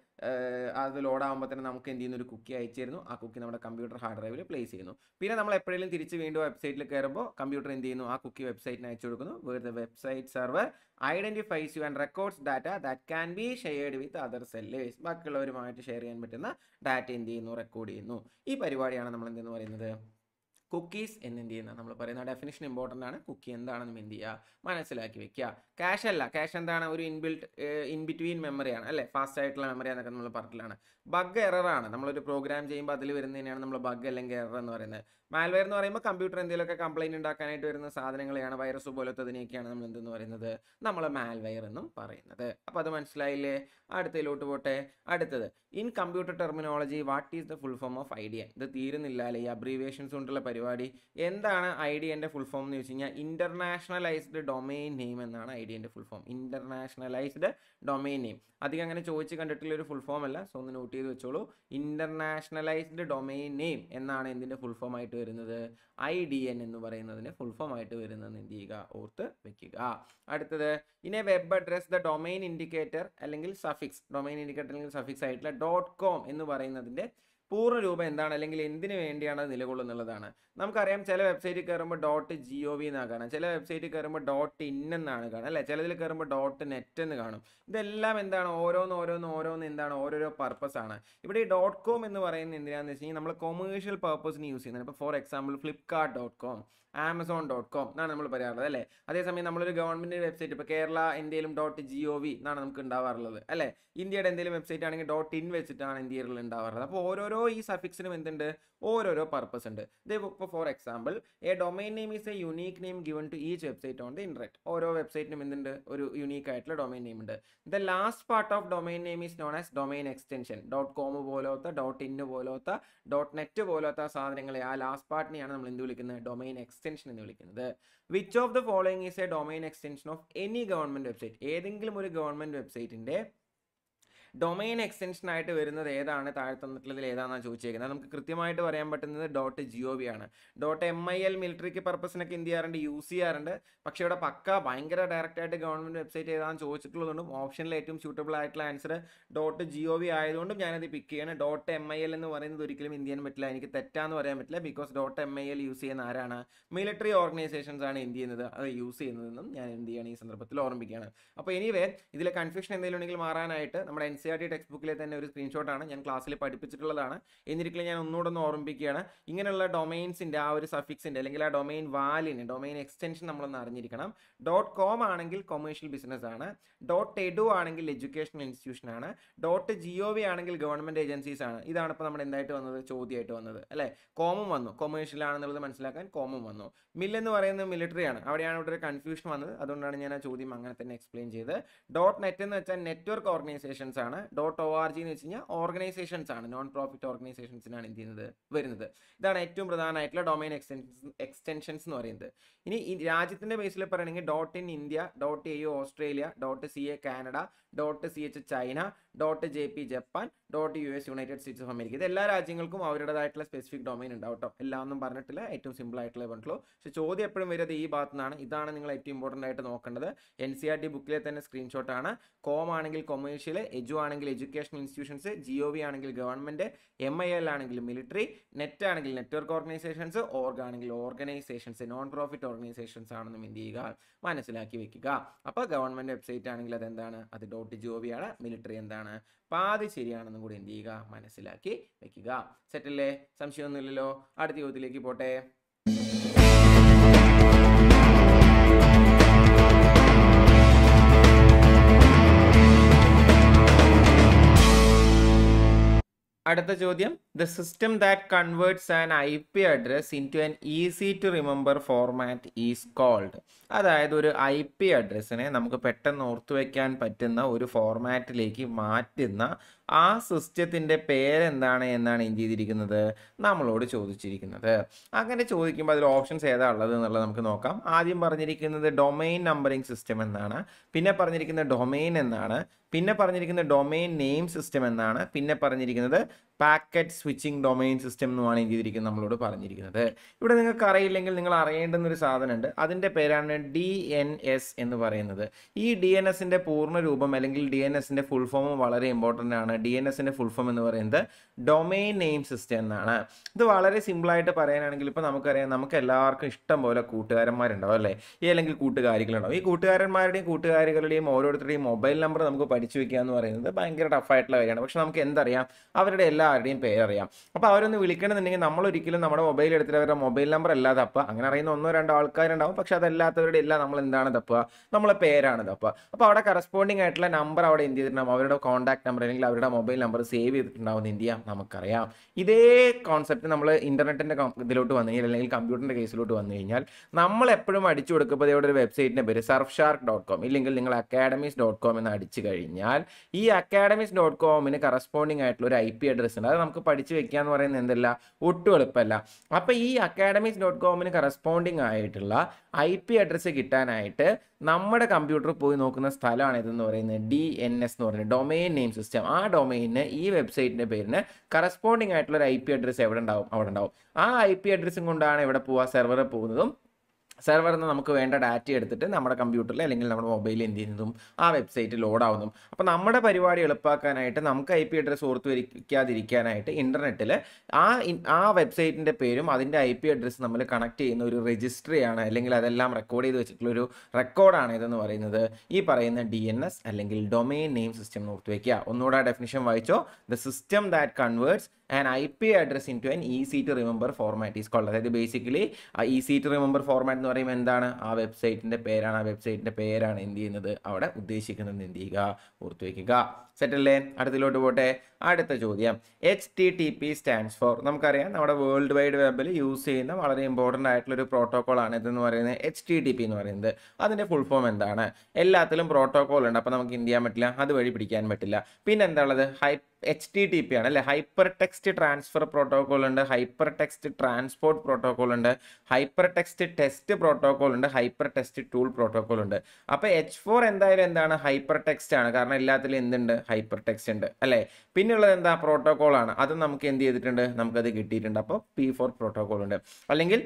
അത് ലോഡാകുമ്പോൾ തന്നെ നമുക്ക് എന്ത് ചെയ്യുന്ന ഒരു കുക്കി അയച്ചിരുന്നു ആ കുക്കി നമ്മുടെ കമ്പ്യൂട്ടർ ഹാർഡ് ഡ്രൈവിൽ പ്ലേസ് ചെയ്യുന്നു പിന്നെ നമ്മൾ എപ്പോഴെങ്കിലും തിരിച്ച് വീണ്ടും വെബ്സൈറ്റിൽ കയറുമ്പോൾ കമ്പ്യൂട്ടർ എന്ത് ചെയ്യുന്നു ആ കുക്കി വെബ്സൈറ്റിന് അയച്ചു കൊടുക്കുന്നു where the website server identifies you and records data that can be shared with other sellers ബാക്കിയുള്ളവരുമായിട്ട് ഷെയർ ചെയ്യാൻ പറ്റുന്ന ഡാറ്റ എന്ത് ചെയ്യുന്നു റെക്കോർഡ് ചെയ്യുന്നു ഈ പരിപാടിയാണ് നമ്മൾ എന്തെന്ന് പറയുന്നത് കുക്കീസ് എന്ന് എന്ത് ചെയ്യുന്ന നമ്മൾ പറയുന്ന ഡെഫിനേഷൻ ഇമ്പോർട്ടൻ്റ് ആണ് കുക്കി എന്താണെന്നും എന്ത് ചെയ്യുക മനസ്സിലാക്കി വെക്കുക ക്യാഷ് അല്ല ക്യാഷ് എന്താണ് ഒരു ഇൻബിൽട്ട് ഇൻ ബിറ്റ്വീൻ മെമ്മറിയാണ് അല്ലേ ഫാസ്റ്റ് ആയിട്ടുള്ള മെമ്മറി എന്നൊക്കെ നമ്മൾ പറഞ്ഞിട്ടുള്ളതാണ് ബഗ് എററാണ് നമ്മളൊരു പ്രോഗ്രാം ചെയ്യുമ്പോൾ അതിൽ വരുന്നതിനാണ് നമ്മൾ ബഗ് അല്ലെങ്കിൽ എറർ എന്ന് പറയുന്നത് മാൽവെയർ എന്ന് പറയുമ്പോൾ കമ്പ്യൂട്ടർ എന്തെങ്കിലുമൊക്കെ കംപ്ലൈൻറ്റ് ഉണ്ടാക്കാനായിട്ട് വരുന്ന സാധനങ്ങളെയാണ് വൈറസ് പോലത്തതിനെയൊക്കെയാണ് നമ്മൾ എന്തെന്ന് പറയുന്നത് നമ്മൾ മാൽവെയർ എന്നും പറയുന്നത് അപ്പോൾ അത് മനസ്സിലായില്ലേ അടുത്തതിലോട്ട് പോട്ടെ അടുത്തത് in computer terminology what is the full form of idea ഇത് തീരുന്നില്ല അല്ലേ ഈ അബ്രീവിയേഷൻസ് കൊണ്ടുള്ള പരിപാടി എന്താണ് എൻ്റെ ഫുൾ ഫോം എന്ന് വെച്ച് കഴിഞ്ഞാൽ ഇൻ്റർനാഷണലൈസ്ഡ് ഡൊമൈൻ നെയിം എന്നാണ് എൻ്റെ full form internationalised domain name അധികം അങ്ങനെ ചോദിച്ച് കണ്ടിട്ടുള്ള ഒരു ഫുൾ ഫോം അല്ല സോ ഒന്ന് നോട്ട് ചെയ്ത് വെച്ചോളൂ ഇൻ്റർനാഷണലൈസ്ഡ് ഡൊമൈൻ നെയിം എന്നാണ് എന്തിൻ്റെ ഫുൾ ഫോം ആയിട്ട് വരുന്നത് ഐ ഡി എൻ എന്ന് പറയുന്നതിന് ഫുൾ ഫോം ആയിട്ട് വരുന്നത് എന്ത് ചെയ്യുക ഓർത്ത് വെക്കുക അടുത്തത് ഇനി web address the domain indicator അല്ലെങ്കിൽ സഫിക്സ് ഡൊമൈൻ ഇൻഡിക്കേറ്റർ അല്ലെങ്കിൽ സഫിക്സ് ആയിട്ടുള്ള ഡോട്ട് കോം എന്ന് പറയുന്നതിൻ്റെ പൂർണ്ണ രൂപം എന്താണ് അല്ലെങ്കിൽ എന്തിനു വേണ്ടിയാണ് അത് നിലകൊള്ളുന്നുള്ളതാണ് നമുക്കറിയാം ചില വെബ്സൈറ്റിൽ കയറുമ്പോൾ ഡോട്ട് ജി ഒ വി എന്നാണ് കാണാം ചില വെബ്സൈറ്റിൽ കയറുമ്പോൾ ഡോട്ട് ഇൻ എന്നാണ് കാണുക അല്ലേ ചിലതിൽ കയറുമ്പോൾ ഡോട്ട് നെറ്റ് എന്ന് കാണും ഇതെല്ലാം എന്താണ് ഓരോന്ന് ഓരോന്ന് ഓരോന്ന് എന്താണ് ഓരോരോ പർപ്പസ് ആണ് ഇവിടെ ഈ ഡോട്ട് കോം എന്ന് പറയുന്നത് എന്തിനാണെന്ന് വെച്ച് കഴിഞ്ഞാൽ നമ്മൾ കൊമേഴ്ഷ്യൽ പർപ്പസിന് യൂസ് ചെയ്യുന്നത് ഇപ്പോൾ for example Flipkart dot com Amazon dot com എന്നാണ് നമ്മൾ പറയാറുള്ളത് അല്ലേ അതേസമയം നമ്മളൊരു ഗവൺമെൻറ്റിൻ്റെ വെബ്സൈറ്റ് ഇപ്പോൾ കേരള എന്തെങ്കിലും ഡോട്ട് ജി ഒ വി എന്നാണ് നമുക്ക് ഉണ്ടാവാറുള്ളത് അല്ലേ ഇന്ത്യയുടെ എന്തെങ്കിലും വെബ്സൈറ്റ് ആണെങ്കിൽ ഡോട്ട് ഇൻ വെച്ചിട്ടാണ് ഇന്ത്യയിൽ ഉണ്ടാവാറുള്ളത് അപ്പോൾ ഓരോരോ ഈ സഫിക്സിനും എന്തുണ്ട് ഓരോരോ പർപ്പസ് ഉണ്ട് ഇപ്പോൾ for example a domain name is a unique name given to each website on the internet ഓരോ വെബ്സൈറ്റിനും എന്തുണ്ട് ഒരു യുണീക്ക് ആയിട്ടുള്ള ഡൊമൈൻ നെയിം ഉണ്ട് the last part of domain name is known as domain extension dot com പോലത്തെ dot in പോലത്തെ dot net പോലത്തെ സാധനങ്ങളെ ആ ലാസ്റ്റ് പാർട്ടിനെയാണ് നമ്മൾ എന്ത് വിളിക്കുന്നത് ഡൊമൈൻ എക്സ്റ്റൻഷൻ എന്ന് വിളിക്കുന്നത് which of the following is a domain extension of any government website ഏതെങ്കിലും ഒരു ഗവൺമെൻറ് വെബ്സൈറ്റിൻ്റെ ഡൊമൈൻ എക്സ്റ്റൻഷൻ ആയിട്ട് വരുന്നത് ഏതാണ് താഴെ തന്നിട്ടുള്ളതിൽ ഏതാണെന്നാണ് ചോദിച്ചേക്കുന്നത് നമുക്ക് കൃത്യമായിട്ട് പറയാൻ പറ്റുന്നത് ഡോട്ട് ജി ഒ ആണ് ഡോട്ട് എം ഐ എൽ മിലിറ്ററിക്ക് പർപ്പസിനൊക്കെ എന്ത് ചെയ്യാറുണ്ട് യൂസ് ചെയ്യാറുണ്ട് പക്ഷേ ഇവിടെ പക്ക ഭയങ്കര ഡയറക്റ്റ് ആയിട്ട് ഗവൺമെൻറ് വെബ്സൈറ്റ് ഏതാണെന്ന് ചോദിച്ചിട്ടുള്ളതുകൊണ്ടും ഓപ്ഷനിൽ ഏറ്റവും സ്യൂട്ടബിൾ ആയിട്ടുള്ള answer dot G O V ആയതുകൊണ്ടും ഞാനത് പിക്ക് ചെയ്യണം ഡോട്ട് എം ഐ എൽ എന്ന് പറയുന്നത് ഒരിക്കലും ഇന്ത്യൻ പറ്റില്ല എനിക്ക് തെറ്റാന്ന് പറയാൻ പറ്റില്ല because dot M I L use ചെയ്യുന്ന ആരാണ് മിലിറ്ററി ഓർഗനൈസേഷൻസ് ആണ് എന്ത് ചെയ്യുന്നത് അത് യൂസ് ചെയ്യുന്നതെന്നും ഞാൻ എന്ത് ചെയ്യാണ് ഈ സന്ദർഭത്തിൽ ഓർമ്മിക്കുകയാണ് അപ്പോൾ എനിവേ ഇതിലെ കൺഫ്യൂഷൻ എന്തെങ്കിലും ഉണ്ടെങ്കിൽ മാറാനായിട്ട് നമ്മുടെ N C R T text ബുക്കിലെ തന്നെ ഒരു സ്ക്രീൻഷോട്ടാണ് ഞാൻ ക്ലാസ്സിൽ പഠിപ്പിച്ചിട്ടുള്ളതാണ് എന്നിരിക്കലും ഞാൻ ഒന്നുകൂടെ ഒന്ന് ഓർമ്മിപ്പിക്കുകയാണ് ഇങ്ങനെയുള്ള ഡൊമൈൻസിൻ്റെ ആ ഒരു സഫിക്സിൻ്റെ അല്ലെങ്കിൽ ആ ഡൊമൈൻ വാലിന് ഡൊമൈൻ എക്സ്റ്റൻഷൻ നമ്മളൊന്ന് അറിഞ്ഞിരിക്കണം ഡോട്ട് കോം ആണെങ്കിൽ കൊമേഴ്ഷ്യൽ ബിസിനസ് ആണ് ഡോട്ട് എഡു ആണെങ്കിൽ എഡ്യൂക്കേഷണൽ ഇൻസ്റ്റിറ്റ്യൂഷൻ ആണ് ഡോട്ട് ജി ഒ വി ആണെങ്കിൽ ഗവൺമെൻറ് ഏജൻസീസ് ആണ് ഇതാണ് ഇപ്പോൾ നമ്മുടെ എന്തായിട്ട് വന്നത് ചോദ്യമായിട്ട് വന്നത് അല്ലേ കോമും വന്നു കൊമേഴ്ഷ്യൽ ആണെന്നുള്ളത് മനസ്സിലാക്കാൻ കോമും വന്നു മിൽ എന്ന് പറയുന്നത് മിലിറ്ററി ആണ് അവിടെയാണ് ഇവിടെ ഒരു കൺഫ്യൂഷൻ വന്നത് അതുകൊണ്ടാണ് ഞാൻ ആ ചോദ്യം അങ്ങനെ തന്നെ എക്സ്പ്ലെയിൻ ചെയ്ത് ഡോട്ട് നെറ്റ് എന്ന് വെച്ചാൽ നെറ്റ്വർക്ക് ഓർഗനൈസേഷൻസ് ആണ് ആണ് ഡോട്ട് ഒ ആർ ജി എന്ന് വെച്ച് കഴിഞ്ഞാൽ ഓർഗനൈസേഷൻസ് ആണ് നോൺ പ്രോഫിറ്റ് ഓർഗനൈസേഷൻസിനാണ് എന്ത് ചെയ്യുന്നത് വരുന്നത് ഇതാണ് ഏറ്റവും പ്രധാനമായിട്ടുള്ള ഡൊമൈൻ എക്സ്റ്റൻഷൻസ് എക്സ്റ്റെൻഷൻസ് എന്ന് പറയുന്നത് ഇനി രാജ്യത്തിൻ്റെ ബേസിൽ പറയുകയാണെങ്കിൽ dot in India dot A U Australia dot C A Canada dot C H China dot J P Japan dot U S United States of America ഇത് എല്ലാ രാജ്യങ്ങൾക്കും അവരുടേതായിട്ടുള്ള സ്പെസിഫിക് ഡൊമൈൻ ഉണ്ടാവും കേട്ടോ ഒന്നും പറഞ്ഞിട്ടില്ല ഏറ്റവും സിമ്പിൾ ആയിട്ടുള്ള പറഞ്ഞിട്ടുള്ളൂ പക്ഷേ ചോദ്യം എപ്പോഴും വരുന്നത് ഈ ഭാഗത്തു നിന്നാണ് ഇതാണ് നിങ്ങൾ ഏറ്റവും ഇമ്പോർട്ടൻ്റ് ആയിട്ട് നോക്കേണ്ടത് എൻ സി ആർ ടി ബുക്കിലെ തന്നെ സ്ക്രീൻഷോട്ടാണ് കോം ആണെങ്കിൽ കൊമേഴ്ഷ്യൽ എജു ആണെങ്കിൽ education institutions G O V ആണെങ്കിൽ ഗവൺമെൻറ് എം ഐ എൽ ആണെങ്കിൽ മിലിറ്ററി നെറ്റ് ആണെങ്കിൽ നെറ്റ്വർക്ക് ഓർഗനൈസേഷൻസ് ഓർഗ് ആണെങ്കിൽ ഓർഗനൈസേഷൻസ് നോൺ പ്രോഫിറ്റ് ഓർഗനൈസേഷൻസ് ആണെന്നും എന്ത് ചെയ്യുക മനസ്സിലാക്കി വെക്കുക അപ്പോൾ ഗവൺമെൻറ് വെബ്സൈറ്റ് ആണെങ്കിൽ അതെന്താണ് അത് ഡോട്ട് ജി ഒ വി ആണ് മിലിറ്ററി എന്താണ് പാതി ശരിയാണെന്നും കൂടി എന്ത് ചെയ്യുക മനസ്സിലാക്കി വെക്കുക സെറ്റല്ലേ സംശയമൊന്നുമില്ലല്ലോ അടുത്ത ചോദ്യത്തിലേക്ക് പോട്ടെ അടുത്ത ചോദ്യം the system that converts an I P address into an easy to remember format is called അതായത് ഒരു ഐ പി അഡ്രസ്സിനെ നമുക്ക് പെട്ടെന്ന് ഓർത്തു വയ്ക്കാൻ പറ്റുന്ന ഒരു ഫോർമാറ്റിലേക്ക് മാറ്റുന്ന ആ സിസ്റ്റത്തിൻ്റെ പേരെന്താണ് എന്നാണ് എന്ത് ചെയ്തിരിക്കുന്നത് നമ്മളോട് ചോദിച്ചിരിക്കുന്നത് അങ്ങനെ ചോദിക്കുമ്പോൾ അതിൽ ഓപ്ഷൻസ് ഏതാ ഉള്ളത് എന്നുള്ളത് നമുക്ക് നോക്കാം ആദ്യം പറഞ്ഞിരിക്കുന്നത് ഡൊമൈൻ നമ്പറിംഗ് സിസ്റ്റം എന്നാണ് പിന്നെ പറഞ്ഞിരിക്കുന്നത് ഡൊമൈൻ എന്നാണ് പിന്നെ പറഞ്ഞിരിക്കുന്നത് ഡൊമൈൻ നെയിം സിസ്റ്റം എന്നാണ് പിന്നെ പറഞ്ഞിരിക്കുന്നത് പാക്കറ്റ് സ്വിച്ചിങ് ഡൊമൈൻ സിസ്റ്റം എന്നുമാണ് എന്ത് ചെയ്തിരിക്കുന്നത് നമ്മളോട് പറഞ്ഞിരിക്കുന്നത് ഇവിടെ നിങ്ങൾക്ക് അറിയില്ലെങ്കിൽ നിങ്ങൾ അറിയേണ്ടുന്ന ഒരു സാധനമുണ്ട് അതിൻ്റെ പേരാണ് ഡി എൻ എസ് എന്ന് പറയുന്നത് ഈ ഡി എൻ എസിൻ്റെ പൂർണ്ണ രൂപം അല്ലെങ്കിൽ ഡി എൻ എസിൻ്റെ ഫുൾ ഫോമും വളരെ ഇമ്പോർട്ടൻ്റ് ആണ് ഡി എൻ എസിൻ്റെ ഫുൾ ഫോം എന്ന് പറയുന്നത് ഡൊമെയിൻ നെയിം സിസ്റ്റം എന്നാണ് ഇത് വളരെ സിമ്പിളായിട്ട് പറയാനാണെങ്കിൽ ഇപ്പോൾ നമുക്കറിയാം നമുക്ക് എല്ലാവർക്കും ഇഷ്ടം പോലെ കൂട്ടുകാരന്മാരുണ്ടാവും അല്ലേ ഈ അല്ലെങ്കിൽ കൂട്ടുകാരികളുണ്ടാവും ഈ കൂട്ടുകാരന്മാരുടെയും കൂട്ടുകാരികളുടെയും ഓരോരുത്തരുടെയും മൊബൈൽ നമ്പർ നമുക്ക് പഠിച്ചു വെക്കുക എന്ന് പറയുന്നത് ഭയങ്കര ടഫായിട്ടുള്ള കാര്യമാണ് പക്ഷെ നമുക്ക് എന്തറിയാം അവരുടെ എല്ലാവരുടെയും പേരറിയാം അപ്പോൾ അവരൊന്ന് വിളിക്കണമെന്നുണ്ടെങ്കിൽ നമ്മൾ ഒരിക്കലും നമ്മുടെ മൊബൈൽ എടുത്തിട്ട് അവരുടെ മൊബൈൽ നമ്പർ അല്ല തപ്പുക അങ്ങനെ അറിയുന്ന ഒന്നോ രണ്ടോ ആൾക്കാരുണ്ടാവും പക്ഷെ അതല്ലാത്തവരുടെ എല്ലാം നമ്മൾ എന്താണ് തപ്പുക നമ്മളെ പേരാണ് തപ്പുക അപ്പോൾ അവിടെ കറസ്പോണ്ടിങ് ആയിട്ടുള്ള നമ്പർ അവിടെ എന്ത് ചെയ്തിട്ടുണ്ടാവും അവരുടെ കോൺടാക്ട് നമ്പർ അല്ലെങ്കിൽ അവരുടെ നിങ്ങളുടെ മൊബൈൽ നമ്പർ സേവ് ചെയ്തിട്ടുണ്ടാവുന്ന എന്ത് ചെയ്യാം നമുക്കറിയാം ഇതേ കോൺസെപ്റ്റ് നമ്മൾ ഇന്റർനെറ്റിന്റെ ഇതിലോട്ട് വന്നു കഴിഞ്ഞാൽ അല്ലെങ്കിൽ കമ്പ്യൂട്ടറിൻ്റെ കേസിലോട്ട് വന്നു കഴിഞ്ഞാൽ നമ്മൾ എപ്പോഴും അടിച്ചു കൊടുക്കുമ്പോൾ ഇവിടെ ഒരു വെബ്സൈറ്റിൻ്റെ പേര് സർഫ് ഷാർക്ക് ഡോട്ട് കോം ഇല്ലെങ്കിൽ നിങ്ങൾ അക്കാഡമീസ് ഡോട്ട് കോം എന്ന് അടിച്ചു കഴിഞ്ഞാൽ ഈ അക്കാഡമീസ് ഡോട്ട് കോമിന് കറസ്പോണ്ടിങ് ആയിട്ടുള്ള ഒരു ഐ പി അഡ്രസ്സ് ഉണ്ട് അത് നമുക്ക് പഠിച്ചു വെക്കുക എന്ന് പറയുന്നത് എന്തല്ല ഒട്ടും എളുപ്പമല്ല അപ്പോൾ ഈ അക്കാഡമീസ് ഡോട്ട് കോമിന് കറസ്പോണ്ടിങ് ആയിട്ടുള്ള ഐ പി അഡ്രസ്സ് കിട്ടാനായിട്ട് നമ്മുടെ കമ്പ്യൂട്ടർ പോയി നോക്കുന്ന സ്ഥലമാണ് ഇതെന്ന് പറയുന്നത് ഡി എൻ എസ് എന്ന് പറയുന്നത് ഡൊമൈൻ നെയിം സിസ്റ്റം ആ ഡൊമൈനിന് ഈ വെബ്സൈറ്റിൻ്റെ പേരിന് കറസ്പോണ്ടിങ് ആയിട്ടുള്ള ഒരു ഐ പി അഡ്രസ്സ് എവിടെ ഉണ്ടാവും അവിടെ ഉണ്ടാവും ആ ഐ പി അഡ്രസ്സും കൊണ്ടാണ് ഇവിടെ പോവുക സെർവറിൽ പോകുന്നതും സെർവറിൽ നിന്ന് നമുക്ക് വേണ്ട ഡാറ്റ എടുത്തിട്ട് നമ്മുടെ കമ്പ്യൂട്ടറിൽ അല്ലെങ്കിൽ നമ്മുടെ മൊബൈലിൽ എന്ത് ചെയ്യുന്നതും ആ വെബ്സൈറ്റ് ലോഡ് അപ്പോൾ നമ്മുടെ പരിപാടി എളുപ്പാക്കാനായിട്ട് നമുക്ക് ഐ പി അഡ്രസ്സ് ഓർത്ത് വരിക്കാതിരിക്കാനായിട്ട് ഇൻ്റർനെറ്റിൽ ആ ആ വെബ്സൈറ്റിൻ്റെ പേരും അതിൻ്റെ ഐ പി അഡ്രസ്സ് നമ്മൾ കണക്ട് ചെയ്യുന്ന ഒരു രജിസ്ട്രിയാണ് അല്ലെങ്കിൽ അതെല്ലാം റെക്കോർഡ് ചെയ്ത് വെച്ചിട്ടുള്ളൊരു റെക്കോർഡാണ് ഇതെന്ന് പറയുന്നത് ഈ പറയുന്ന ഡി എൻ എസ് അല്ലെങ്കിൽ ഡൊമെയിൻ നെയിം സിസ്റ്റം എന്ന് വയ്ക്കുക ഒന്നുകൂടെ ഡെഫിനിഷൻ വായിച്ചോ the system that converts and I P address into an easy to remember format is called അതായത് ബേസിക്കലി ആ easy to remember format എന്ന് പറയുമ്പോൾ എന്താണ് ആ വെബ്സൈറ്റിൻ്റെ പേരാണ് ആ വെബ്സൈറ്റിൻ്റെ പേരാണ് എന്ത് ചെയ്യുന്നത് അവിടെ ഉദ്ദേശിക്കുന്നത് എന്ത് ചെയ്യുക ഓർത്ത് വയ്ക്കുക സെറ്റല്ലേ അടുത്തിലോട്ട് പോട്ടെ അടുത്ത ചോദ്യം H T T P stands for നമുക്കറിയാം നമ്മുടെ വേൾഡ് വൈഡ് വെബിൽ യൂസ് ചെയ്യുന്ന വളരെ ഇമ്പോർട്ടൻ്റ് ആയിട്ടുള്ള ഒരു പ്രോട്ടോകോൾ ആണ് ഇതെന്ന് പറയുന്നത് എച്ച് ടി ടി പി എന്ന് പറയുന്നത് അതിൻ്റെ ഫുൾ ഫോം എന്താണ് എല്ലാത്തിലും പ്രോട്ടോകോൾ ഉണ്ട് അപ്പോൾ നമുക്ക് എന്ത് ചെയ്യാൻ പറ്റില്ല വഴി പിടിക്കാൻ പറ്റില്ല പിന്നെ എന്താ ഉള്ളത് hype H T T P ആണ് അല്ലെ ഹൈപ്പർ ടെക്സ്റ്റ് ട്രാൻസ്ഫർ പ്രോട്ടോകോൾ ഉണ്ട് ഹൈപ്പർ ടെക്സ്റ്റ് ട്രാൻസ്പോർട്ട് പ്രോട്ടോകോൾ ഉണ്ട് ഹൈപ്പർ ടെക്സ്റ്റ് ടെസ്റ്റ് പ്രോട്ടോകോൾ ഉണ്ട് ഹൈപ്പർ ടെക്സ്റ്റ് ടൂൾ പ്രോട്ടോകോൾ ഉണ്ട് അപ്പോൾ എച്ച് ഫോർ എന്തായാലും എന്താണ് ഹൈപ്പർ ടെക്സ്റ്റ് ആണ് കാരണം എല്ലാത്തിലും എന്തുണ്ട് ഹൈപ്പർ ടെക്സ്റ്റ് ഉണ്ട് അല്ലേ പിന്നെയുള്ളത് എന്താ പ്രോട്ടോകോൾ ആണ് അത് നമുക്ക് എന്ത് ചെയ്തിട്ടുണ്ട് നമുക്കത് കിട്ടിയിട്ടുണ്ട് അപ്പോൾ പി ഫോർ പ്രോട്ടോകോൾ ഉണ്ട് അല്ലെങ്കിൽ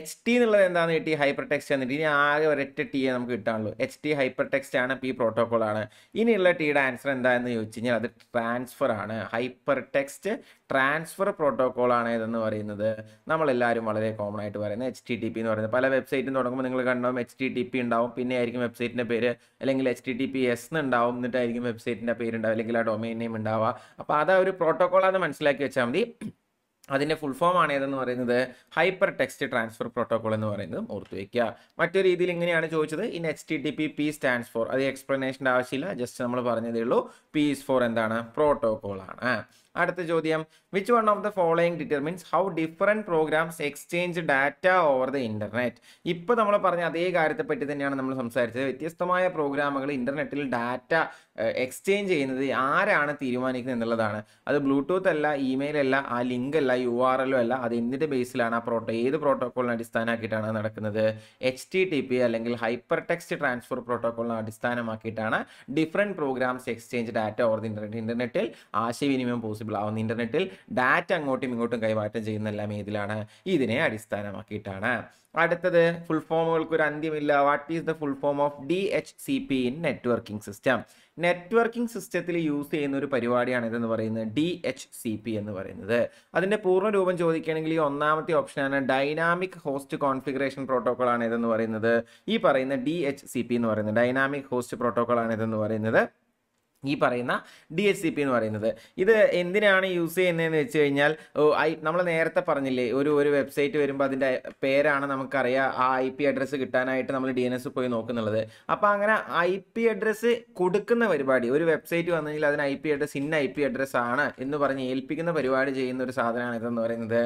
എച്ച് ടി എന്നുള്ളത് എന്താണെന്ന് കിട്ടി ഹൈപ്പർ ടെക്സ്റ്റ് എന്നിട്ട് ഇനി ആകെ ഒരൊറ്റ ടി നമുക്ക് കിട്ടാനുള്ളൂ എച്ച് ടി ഹൈപ്പർ ടെക്സ്റ്റ് ആണ് പി പ്രോട്ടോകോൾ ആണ് ഇനിയുള്ള ടിയുടെ ആൻസർ എന്താണെന്ന് ചോദിച്ചു കഴിഞ്ഞാൽ അത് ട്രാൻസ്ഫർ ആണ് ഹൈപ്പർ ടെക്സ്റ്റ് ട്രാൻസ്ഫർ പ്രോട്ടോക്കോൾ ആണ് ഏതെന്ന് പറയുന്നത് നമ്മളെല്ലാവരും വളരെ കോമൺ ആയിട്ട് പറയുന്നത് എച്ച് ടി ടി പി എന്ന് പറയുന്നത് പല വെബ്സൈറ്റും തുടങ്ങുമ്പോൾ നിങ്ങൾ കണ്ടാവും എച്ച് ടി ടി പി ഉണ്ടാവും പിന്നെ ആയിരിക്കും വെബ്സൈറ്റിൻ്റെ പേര് അല്ലെങ്കിൽ H T T P S എന്നുണ്ടാവും എന്നിട്ടായിരിക്കും വെബ്സൈറ്റിൻ്റെ പേരുണ്ടാവും അല്ലെങ്കിൽ ആ ഡൊമൈൻ നെയിം ഉണ്ടാവുക അപ്പോൾ അതാ ഒരു ആണെന്ന് മനസ്സിലാക്കി വെച്ചാൽ മതി അതിൻ്റെ ഫുൾ ഫോം ആണ് ഏതെന്ന് പറയുന്നത് ഹൈപ്പർ ടെക്സ്റ്റ് ട്രാൻസ്ഫർ പ്രോട്ടോകോൾ എന്ന് പറയുന്നത് ഓർത്തു വയ്ക്കുക മറ്റൊരു രീതിയിൽ ഇങ്ങനെയാണ് ചോദിച്ചത് in H T T P P stands for അത് എക്സ്പ്ലനേഷൻ്റെ ആവശ്യമില്ല ജസ്റ്റ് നമ്മൾ പറഞ്ഞതേ ഉള്ളൂ പി ഇസ് ഫോർ എന്താണ് പ്രോട്ടോകോൾ ആണ് അടുത്ത ചോദ്യം which one of the following determines how different programs exchange data over the internet ഇപ്പോൾ നമ്മൾ പറഞ്ഞ അതേ കാര്യത്തെപ്പറ്റി തന്നെയാണ് നമ്മൾ സംസാരിച്ചത് വ്യത്യസ്തമായ പ്രോഗ്രാമുകൾ ഇൻ്റർനെറ്റിൽ ഡാറ്റ എക്സ്ചേഞ്ച് ചെയ്യുന്നത് ആരാണ് തീരുമാനിക്കുന്നത് എന്നുള്ളതാണ് അത് ബ്ലൂടൂത്ത് അല്ല ഇമെയിൽ അല്ല ആ ലിങ്ക് അല്ല യു ആർ എല്ലോ അല്ല അത് എന്തിൻ്റെ ബേസിലാണ് ആ പ്രോട്ടോ ഏത് പ്രോട്ടോക്കോളിനെ അടിസ്ഥാനമാക്കിയിട്ടാണ് നടക്കുന്നത് എച്ച് ടി ടി പി അല്ലെങ്കിൽ ഹൈപ്പർ ടെക്സ്റ്റ് ട്രാൻസ്ഫർ പ്രോട്ടോക്കോളിനെ അടിസ്ഥാനമാക്കിയിട്ടാണ് different programs exchange data or the internet ഇൻ്റർനെറ്റിൽ ആശയവിനിമയം പോസിബിൾ ആവുന്ന ഇൻ്റർനെറ്റിൽ ഡാറ്റ അങ്ങോട്ടും ഇങ്ങോട്ടും കൈമാറ്റം ചെയ്യുന്നെല്ലാം ഏതിലാണ് ഇതിനെ അടിസ്ഥാനമാക്കിയിട്ടാണ് അടുത്തത് ഫുൾ ഫോമുകൾക്ക് ഒരു അന്ത്യമില്ല what is the full form of D H C P in networking system networking സിസ്റ്റത്തിൽ യൂസ് ചെയ്യുന്ന ഒരു പരിപാടിയാണ് ഇതെന്ന് പറയുന്നത് ഡി എച്ച് സി പി എന്ന് പറയുന്നത് അതിൻ്റെ പൂർണ്ണ രൂപം ചോദിക്കുകയാണെങ്കിൽ ഈ ഒന്നാമത്തെ ഓപ്ഷനാണ് ഡൈനാമിക് ഹോസ്റ്റ് കോൺഫിഗറേഷൻ പ്രോട്ടോകോൾ ആണ് ഇതെന്ന് പറയുന്നത് ഈ പറയുന്ന ഡി എച്ച് സി പി എന്ന് പറയുന്നത് ഡൈനാമിക് ഹോസ്റ്റ് പ്രോട്ടോകോൾ ആണ് ഇതെന്ന് പറയുന്നത് ഈ പറയുന്ന ഡി എച്ച് സി പി എന്ന് പറയുന്നത് ഇത് എന്തിനാണ് യൂസ് ചെയ്യുന്നതെന്ന് വെച്ച് കഴിഞ്ഞാൽ ഐ നമ്മൾ നേരത്തെ പറഞ്ഞില്ലേ ഒരു ഒരു വെബ്സൈറ്റ് വരുമ്പോൾ അതിൻ്റെ പേരാണ് നമുക്കറിയാം ആ ഐ പി അഡ്രസ്സ് കിട്ടാനായിട്ട് നമ്മൾ ഡി എൻ എസ് പോയി നോക്കുന്നുള്ളത് അപ്പോൾ അങ്ങനെ ഐ പി അഡ്രസ്സ് കൊടുക്കുന്ന പരിപാടി ഒരു വെബ്സൈറ്റ് വന്നെങ്കിൽ അതിന് ഐ പി അഡ്രസ്സ് ഇന്ന ഐ പി അഡ്രസ്സ് ആണ് എന്ന് പറഞ്ഞ് ഏൽപ്പിക്കുന്ന പരിപാടി ചെയ്യുന്ന ഒരു സാധനമാണ് ഇതെന്ന് പറയുന്നത്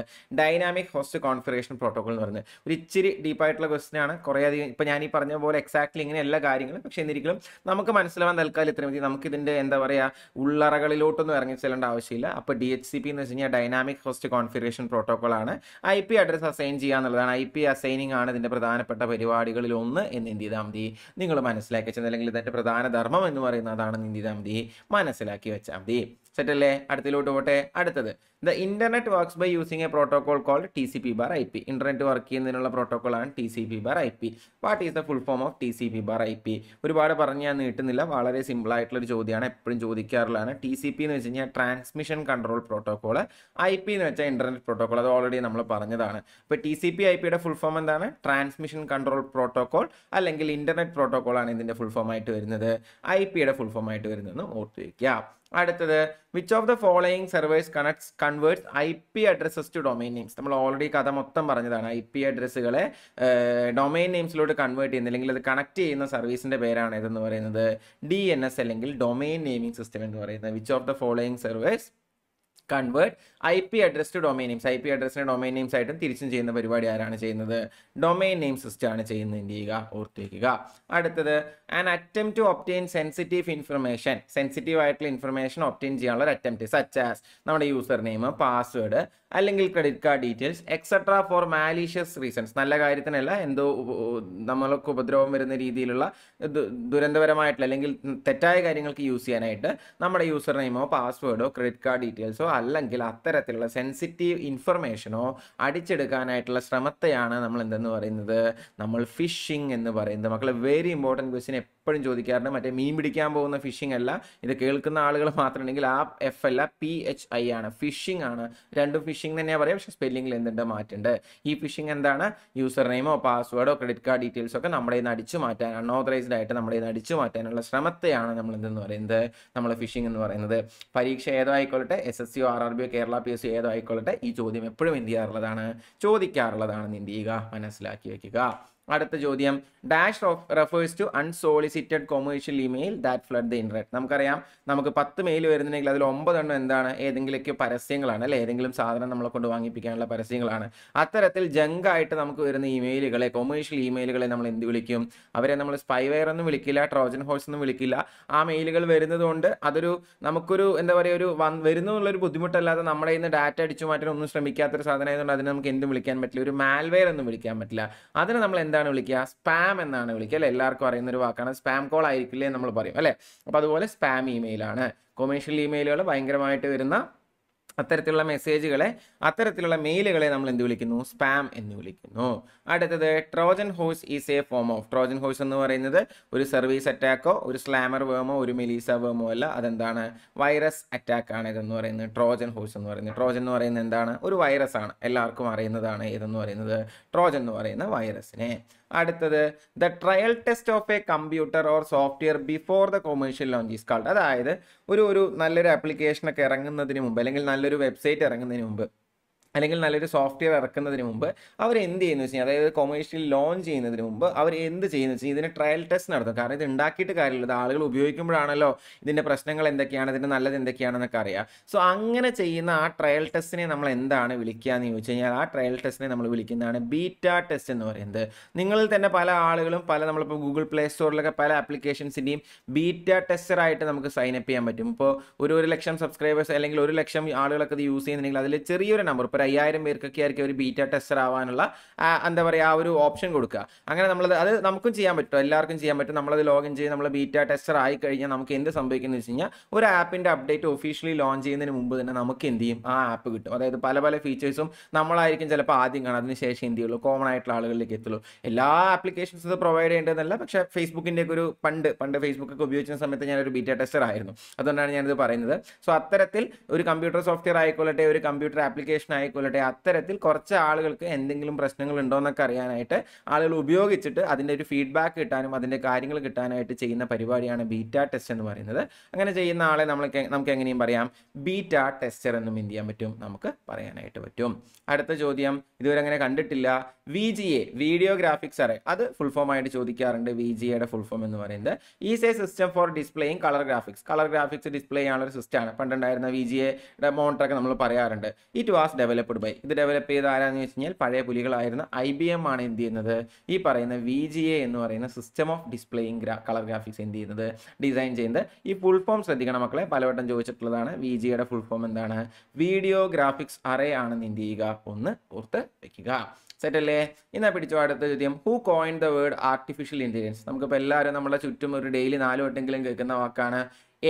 ഡൈനാമിക് ഹോസ്റ്റ് കോൺഫിഗറേഷൻ പ്രോട്ടോകോൾ എന്ന് പറയുന്നത് ഒരു ഇച്ചിരി ഡീപ്പായിട്ടുള്ള ക്വസ്റ്റ്യൻ ആണ് കുറേ അധികം ഇപ്പോൾ ഞാൻ ഈ പറഞ്ഞ പോലെ എക്സാക്ട്ലി ഇങ്ങനെ എല്ലാ കാര്യങ്ങളും പക്ഷേ എന്നിരിക്കലും നമുക്ക് മനസ്സിലാവാൻ തൽക്കാലം ഇത്ര മതി നമുക്ക് ഇതിൻ്റെ ഇതിൻ്റെ എന്താ പറയുക ഉള്ളറകളിലോട്ടൊന്നും ഇറങ്ങി ചെല്ലേണ്ട ആവശ്യമില്ല അപ്പോൾ ഡി എച്ച് സി പി എന്ന് വെച്ച് കഴിഞ്ഞാൽ ഡൈനാമിക് ഹോസ്റ്റ് കോൺഫിഗറേഷൻ പ്രോട്ടോകോൾ ആണ് ഐ പി അഡ്രസ് അസൈൻ ചെയ്യുക എന്നുള്ളതാണ് ഐ പി അസൈനിങ് ആണ് ഇതിൻ്റെ പ്രധാനപ്പെട്ട പരിപാടികളിൽ ഒന്ന് എന്ന് എന്ത് ചെയ്താൽ മതി നിങ്ങൾ മനസ്സിലാക്കി വെച്ചാൽ അല്ലെങ്കിൽ ഇതിൻ്റെ പ്രധാന ധർമ്മം എന്ന് പറയുന്നതാണ് എന്ത് ചെയ്താൽ മതി മനസ്സിലാക്കി വെച്ചാൽ മതി സെറ്റല്ലേ അടുത്തിലോട്ട് പോട്ടെ അടുത്തത് the internet works by using a protocol called T C P bar I P internet work ചെയ്യുന്നതിനുള്ള പ്രോട്ടോകോൾ ആണ് T C P bar I P what is the full form of T C P bar I P ഒരുപാട് പറഞ്ഞ് ഞാൻ നീട്ടുന്നില്ല വളരെ simple ആയിട്ടുള്ള ഒരു ചോദ്യമാണ് എപ്പോഴും ചോദിക്കാറുള്ളതാണ് ടി സി പി എന്ന് വെച്ച് കഴിഞ്ഞാൽ transmission control protocol I P എന്ന് വെച്ചാൽ ഇന്റർനെറ്റ് പ്രോട്ടോകോൾ അത് ഓൾറെഡി നമ്മൾ പറഞ്ഞതാണ് ഇപ്പോൾ ടി സി പി ഐ പിയുടെ ഫുൾ ഫോം എന്താണ് ട്രാൻസ്മിഷൻ കൺട്രോൾ പ്രോട്ടോകോൾ അല്ലെങ്കിൽ ഇന്റർനെറ്റ് പ്രോട്ടോകോൾ ആണ് ഇതിൻ്റെ ഫുൾ ഫോം ആയിട്ട് വരുന്നത് ഐ പിയുടെ ഫുൾ ഫോം ആയിട്ട് വരുന്നതെന്ന് ഓർത്ത് വയ്ക്കുക അടുത്തത് which of the following servers connects converts I P addresses to domain names നമ്മൾ ഓൾറെഡി കഥ മൊത്തം പറഞ്ഞതാണ് ഐ പി അഡ്രസ്സുകളെ ഡൊമൈൻ നെയിംസിലോട്ട് കൺവേർട്ട് ചെയ്യുന്ന അല്ലെങ്കിൽ അത് കണക്ട് ചെയ്യുന്ന സർവീസിൻ്റെ പേരാണ് ഇതെന്ന് പറയുന്നത് ഡി എൻ എസ് അല്ലെങ്കിൽ ഡൊമൈൻ നെയിമിംഗ് സിസ്റ്റം എന്ന് പറയുന്നത് which of the following servers convert I P address to domain names I P അഡ്രസ്സിന് ഡൊമൈൻ നെയിംസ് ആയിട്ടും തിരിച്ചും ചെയ്യുന്ന പരിപാടി ആരാണ് ചെയ്യുന്നത് ഡൊമൈൻ നെയിം സിസ്റ്റം ആണ് ചെയ്യുന്നത് എന്ത് ചെയ്യുക വയ്ക്കുക അടുത്തത് an attempt to obtain sensitive information sensitive ആയിട്ടുള്ള ഇൻഫർമേഷൻ ഒപ്റ്റെയിൻ ചെയ്യാനുള്ള ഒരു അറ്റംപ്റ്റ് സച്ച് ആസ് നമ്മുടെ യൂസർ നെയിം പാസ്വേഡ് അല്ലെങ്കിൽ credit card details etcetera for malicious reasons നല്ല കാര്യത്തിനല്ല എന്തോ നമ്മൾക്ക് ഉപദ്രവം വരുന്ന രീതിയിലുള്ള ദുരന്തപരമായിട്ടുള്ള അല്ലെങ്കിൽ തെറ്റായ കാര്യങ്ങൾക്ക് യൂസ് ചെയ്യാനായിട്ട് നമ്മുടെ യൂസർ നെയിമോ പാസ്വേഡോ ക്രെഡിറ്റ് കാർഡ് ഡീറ്റെയിൽസോ അല്ലെങ്കിൽ അത്തരത്തിലുള്ള സെൻസിറ്റീവ് ഇൻഫർമേഷനോ അടിച്ചെടുക്കാനായിട്ടുള്ള ശ്രമത്തെയാണ് നമ്മൾ എന്തെന്ന് പറയുന്നത് നമ്മൾ ഫിഷിംഗ് എന്ന് പറയുന്നത് മക്കളെ വെരി ഇമ്പോർട്ടൻറ്റ് ക്വസ്റ്റ്യൻ എപ്പോഴും ചോദിക്കാറുണ്ട് മറ്റേ മീൻ പിടിക്കാൻ പോകുന്ന ഫിഷിംഗ് അല്ല ഇത് കേൾക്കുന്ന ആളുകൾ മാത്രമുണ്ടെങ്കിൽ ആ എഫ് അല്ല പി എച്ച് ഐ ആണ് ഫിഷിംഗ് ആണ് രണ്ടും ഫിഷിംഗ് തന്നെയാണ് പറയുക പക്ഷേ സ്പെല്ലിംഗിൽ എന്തുണ്ട് മാറ്റുണ്ട് ഈ ഫിഷിംഗ് എന്താണ് യൂസർ നെയിമോ പാസ്വേഡോ ക്രെഡിറ്റ് കാർഡ് ഡീറ്റെയിൽസോ ഒക്കെ നമ്മുടെ നിന്ന് അടിച്ചു മാറ്റാൻ അൺഓതറൈസ്ഡ് ആയിട്ട് നമ്മുടെ നിന്ന് അടിച്ചു മാറ്റാനുള്ള ശ്രമത്തെയാണ് നമ്മൾ എന്തെന്ന് പറയുന്നത് നമ്മൾ ഫിഷിംഗ് എന്ന് പറയുന്നത് പരീക്ഷ ഏതോ ആയിക്കോട്ടെ S S O R R O Kerala P S C ഏതോ ആയിക്കോട്ടെ ഈ ചോദ്യം എപ്പോഴും എന്ത് ചെയ്യാറുള്ളതാണ് ചോദിക്കാറുള്ളതാണ് എന്ത് ചെയ്യുക മനസ്സിലാക്കി വയ്ക്കുക അടുത്ത ചോദ്യം dash refers to unsolicited commercial email that flood the internet നമുക്കറിയാം നമുക്ക് പത്ത് മെയിൽ വരുന്നുണ്ടെങ്കിൽ അതിൽ ഒമ്പതെണ്ണം എന്താണ് ഏതെങ്കിലുമൊക്കെ പരസ്യങ്ങളാണ് അല്ലെ ഏതെങ്കിലും സാധനം നമ്മളെ കൊണ്ട് വാങ്ങിപ്പിക്കാനുള്ള പരസ്യങ്ങളാണ് അത്തരത്തിൽ ജങ്കായിട്ട് നമുക്ക് വരുന്ന ഇമെയിലുകളെ കൊമേഴ്ഷ്യൽ ഇമെയിലുകളെ നമ്മൾ എന്ത് വിളിക്കും അവരെ നമ്മൾ സ്പൈവെയർ ഒന്നും വിളിക്കില്ല ട്രോജൻ ഹോഴ്സ് ഒന്നും വിളിക്കില്ല ആ മെയിലുകൾ വരുന്നതുകൊണ്ട് അതൊരു നമുക്കൊരു എന്താ പറയുക ഒരു വരുന്ന ഒരു ബുദ്ധിമുട്ടല്ലാതെ നമ്മുടെ ഇന്ന് ഡാറ്റ അടിച്ചു മാറ്റാൻ ഒന്നും ശ്രമിക്കാത്തൊരു സാധനമായതുകൊണ്ട് അതിനെ നമുക്ക് എന്തും വിളിക്കാൻ പറ്റില്ല ഒരു മാൽവെയർ ഒന്നും വിളിക്കാൻ പറ്റില്ല അതിന് നമ്മൾ എന്താ എന്താണ് വിളിക്കുക സ്പാം എന്നാണ് വിളിക്കുക അല്ലെ എല്ലാവർക്കും അറിയുന്ന ഒരു വാക്കാണ് സ്പാം കോൾ ആയിരിക്കില്ലേ നമ്മൾ പറയും അല്ലേ അപ്പോൾ അതുപോലെ സ്പാം ഇമെയിലാണ് കൊമേഴ്ഷ്യൽ ഇമെയിലുകൾ ഭയങ്കരമായിട്ട് വരുന്ന അത്തരത്തിലുള്ള മെസ്സേജുകളെ അത്തരത്തിലുള്ള മെയിലുകളെ നമ്മൾ എന്ത് വിളിക്കുന്നു സ്പാം എന്ന് വിളിക്കുന്നു അടുത്തത് Trojan horse is a form of Trojan horse എന്ന് പറയുന്നത് ഒരു സർവീസ് അറ്റാക്കോ ഒരു സ്ലാമർ വേമോ ഒരു മെലീസ വേമോ അല്ല അതെന്താണ് വൈറസ് അറ്റാക്ക് ആണ് ഇതെന്ന് പറയുന്നത് ട്രോജൻ ഹോഴ്സ് എന്ന് പറയുന്നത് ട്രോജൻ എന്ന് പറയുന്നത് എന്താണ് ഒരു വൈറസ് ആണ് എല്ലാവർക്കും അറിയുന്നതാണ് ഏതെന്ന് പറയുന്നത് ട്രോജൻ എന്ന് പറയുന്ന വൈറസിനെ അടുത്തത് the trial test of a computer or software before the commercial launch is called അതായത് ഒരു ഒരു നല്ലൊരു ആപ്ലിക്കേഷനൊക്കെ ഇറങ്ങുന്നതിന് മുമ്പ് അല്ലെങ്കിൽ നല്ലൊരു വെബ്സൈറ്റ് ഇറങ്ങുന്നതിന് മുമ്പ് അല്ലെങ്കിൽ നല്ലൊരു സോഫ്റ്റ്വെയർ ഇറക്കുന്നതിന് മുമ്പ് അവർ എന്ത് ചെയ്യുന്നു വെച്ച് കഴിഞ്ഞാൽ അതായത് കൊമേഴ്ഷ്യൽ ലോഞ്ച് ചെയ്യുന്നതിന് മുമ്പ് അവർ എന്ത് ചെയ്യുന്നു വെച്ചാൽ ഇതിന് ട്രയൽ ടെസ്റ്റ് നടത്തും കാരണം ഇത് ഉണ്ടാക്കിയിട്ട് കാര്യമില്ല ഇത് ആളുകൾ ഉപയോഗിക്കുമ്പോഴാണല്ലോ ഇതിൻ്റെ പ്രശ്നങ്ങൾ എന്തൊക്കെയാണ് ഇതിൻ്റെ നല്ലത് എന്തൊക്കെയാണെന്നൊക്കെ അറിയാം സോ അങ്ങനെ ചെയ്യുന്ന ആ ട്രയൽ ടെസ്റ്റിനെ നമ്മൾ എന്താണ് വിളിക്കുക എന്ന് ചോദിച്ചു കഴിഞ്ഞാൽ ആ ട്രയൽ ടെസ്റ്റിനെ നമ്മൾ വിളിക്കുന്നതാണ് ബീറ്റ ടെസ്റ്റ് എന്ന് പറയുന്നത് നിങ്ങളിൽ തന്നെ പല ആളുകളും പല നമ്മളിപ്പോൾ ഗൂഗിൾ പ്ലേ സ്റ്റോറിലൊക്കെ പല ആപ്ലിക്കേഷൻസിൻ്റെയും ബീറ്റ ആയിട്ട് നമുക്ക് സൈൻ അപ്പ് ചെയ്യാൻ പറ്റും ഇപ്പോൾ ഒരു ഒരു ലക്ഷം സബ്സ്ക്രൈബേഴ്സ് അല്ലെങ്കിൽ ഒരു ലക്ഷം ആളുകളൊക്കെ ഇത് യൂസ് ചെയ്യുന്നുണ്ടെങ്കിൽ അതിൽ ചെറിയൊരു നമ്പർ ഇപ്പോൾ അയ്യായിരം പേർക്കൊക്കെ ആയിരിക്കും ഒരു ബീറ്റ ടെസ്റ്റർ ആവാനുള്ള എന്താ പറയുക ആ ഒരു ഓപ്ഷൻ കൊടുക്കുക അങ്ങനെ നമ്മളത് അത് നമുക്കും ചെയ്യാൻ പറ്റും എല്ലാവർക്കും ചെയ്യാൻ പറ്റും നമ്മളത് ലോഗിൻ ചെയ്ത് നമ്മൾ ബീറ്റ ടെസ്റ്റർ ആയി കഴിഞ്ഞാൽ നമുക്ക് എന്ത് സംഭവിക്കുന്നത് വെച്ച് കഴിഞ്ഞാൽ ഒരു ആപ്പിൻ്റെ അപ്ഡേറ്റ് ഒഫീഷ്യലി ലോഞ്ച് ചെയ്യുന്നതിന് മുമ്പ് തന്നെ നമുക്ക് എന്ത് ചെയ്യും ആ ആപ്പ് കിട്ടും അതായത് പല പല ഫീച്ചേഴ്സും നമ്മളായിരിക്കും ചിലപ്പോൾ ആദ്യം കാണാം അതിനുശേഷം എന്ത് ചെയ്യുള്ളൂ കോമൺ ആയിട്ടുള്ള ആളുകളിലേക്ക് എത്തുള്ളൂ എല്ലാ ആപ്ലിക്കേഷൻസ് ഇത് പ്രൊവൈഡ് ചെയ്യേണ്ടതെന്നല്ല പക്ഷേ ഫേസ്ബുക്കിൻ്റെ ഒരു പണ്ട് പണ്ട് ഒക്കെ ഉപയോഗിക്കുന്ന സമയത്ത് ഞാനൊരു ബീറ്റ ടെസ്റ്റർ ആയിരുന്നു അതുകൊണ്ടാണ് ഞാനിത് പറയുന്നത് സോ അത്തരത്തിൽ ഒരു കമ്പ്യൂട്ടർ സോഫ്റ്റ്വെയർ ആയിക്കോളട്ടെ ഒരു കമ്പ്യൂട്ടർ ആപ്ലിക്കേഷൻ ആയിക്കോട്ടെ ആയിക്കൊള്ളട്ടെ അത്തരത്തിൽ കുറച്ച് ആളുകൾക്ക് എന്തെങ്കിലും പ്രശ്നങ്ങൾ ഉണ്ടോ എന്നൊക്കെ അറിയാനായിട്ട് ആളുകൾ ഉപയോഗിച്ചിട്ട് അതിൻ്റെ ഒരു ഫീഡ്ബാക്ക് കിട്ടാനും അതിൻ്റെ കാര്യങ്ങൾ കിട്ടാനായിട്ട് ചെയ്യുന്ന പരിപാടിയാണ് ബീറ്റ ടെസ്റ്റ് എന്ന് പറയുന്നത് അങ്ങനെ ചെയ്യുന്ന ആളെ നമ്മൾ നമുക്ക് എങ്ങനെയും പറയാം ബീറ്റ ടെസ്റ്റർ എന്നും എന്ത് ചെയ്യാൻ പറ്റും നമുക്ക് പറയാനായിട്ട് പറ്റും അടുത്ത ചോദ്യം ഇതുവരെ അങ്ങനെ കണ്ടിട്ടില്ല V G A video graphics array അത് ഫുൾ ഫോം ആയിട്ട് ചോദിക്കാറുണ്ട് വി ജി എയുടെ ഫുൾ ഫോം എന്ന് പറയുന്നത് is a system for displaying colour graphics colour graphics display ചെയ്യാനുള്ള ഒരു സിസ്റ്റമാണ് പണ്ടുണ്ടായിരുന്ന വി ജി എയുടെ മോണിറ്ററൊക്കെ നമ്മൾ പറയാറുണ്ട് it was develop developed by ഇത് ഡെവലപ്പ് ചെയ്ത ആരാന്ന് വെച്ച് കഴിഞ്ഞാൽ പഴയ പുലികളായിരുന്ന ഐ ബി എം ആണ് എന്ത് ചെയ്യുന്നത് ഈ പറയുന്ന വി ജി എ എന്ന് പറയുന്ന സിസ്റ്റം ഓഫ് ഡിസ്പ്ലേയിങ് ഗ്രാ കളർ ഗ്രാഫിക്സ് എന്ത് ചെയ്യുന്നത് ഡിസൈൻ ചെയ്യുന്നത് ഈ ഫുൾ ഫോം ശ്രദ്ധിക്കണം മക്കളെ പലവട്ടം ചോദിച്ചിട്ടുള്ളതാണ് വി ജിയുടെ ഫുൾ ഫോം എന്താണ് വീഡിയോ ഗ്രാഫിക്സ് അറേ ആണെന്ന് എന്ത് ചെയ്യുക ഒന്ന് ഓർത്ത് വെക്കുക അല്ലേ ഇന്നാ പിടിച്ചോ അടുത്ത ചോദ്യം who coin the word artificial intelligence നമുക്കിപ്പോൾ എല്ലാവരും നമ്മുടെ ചുറ്റും ഒരു ഡെയിലി നാലു വട്ടെങ്കിലും കേൾക്കുന്ന വാക്കാണ്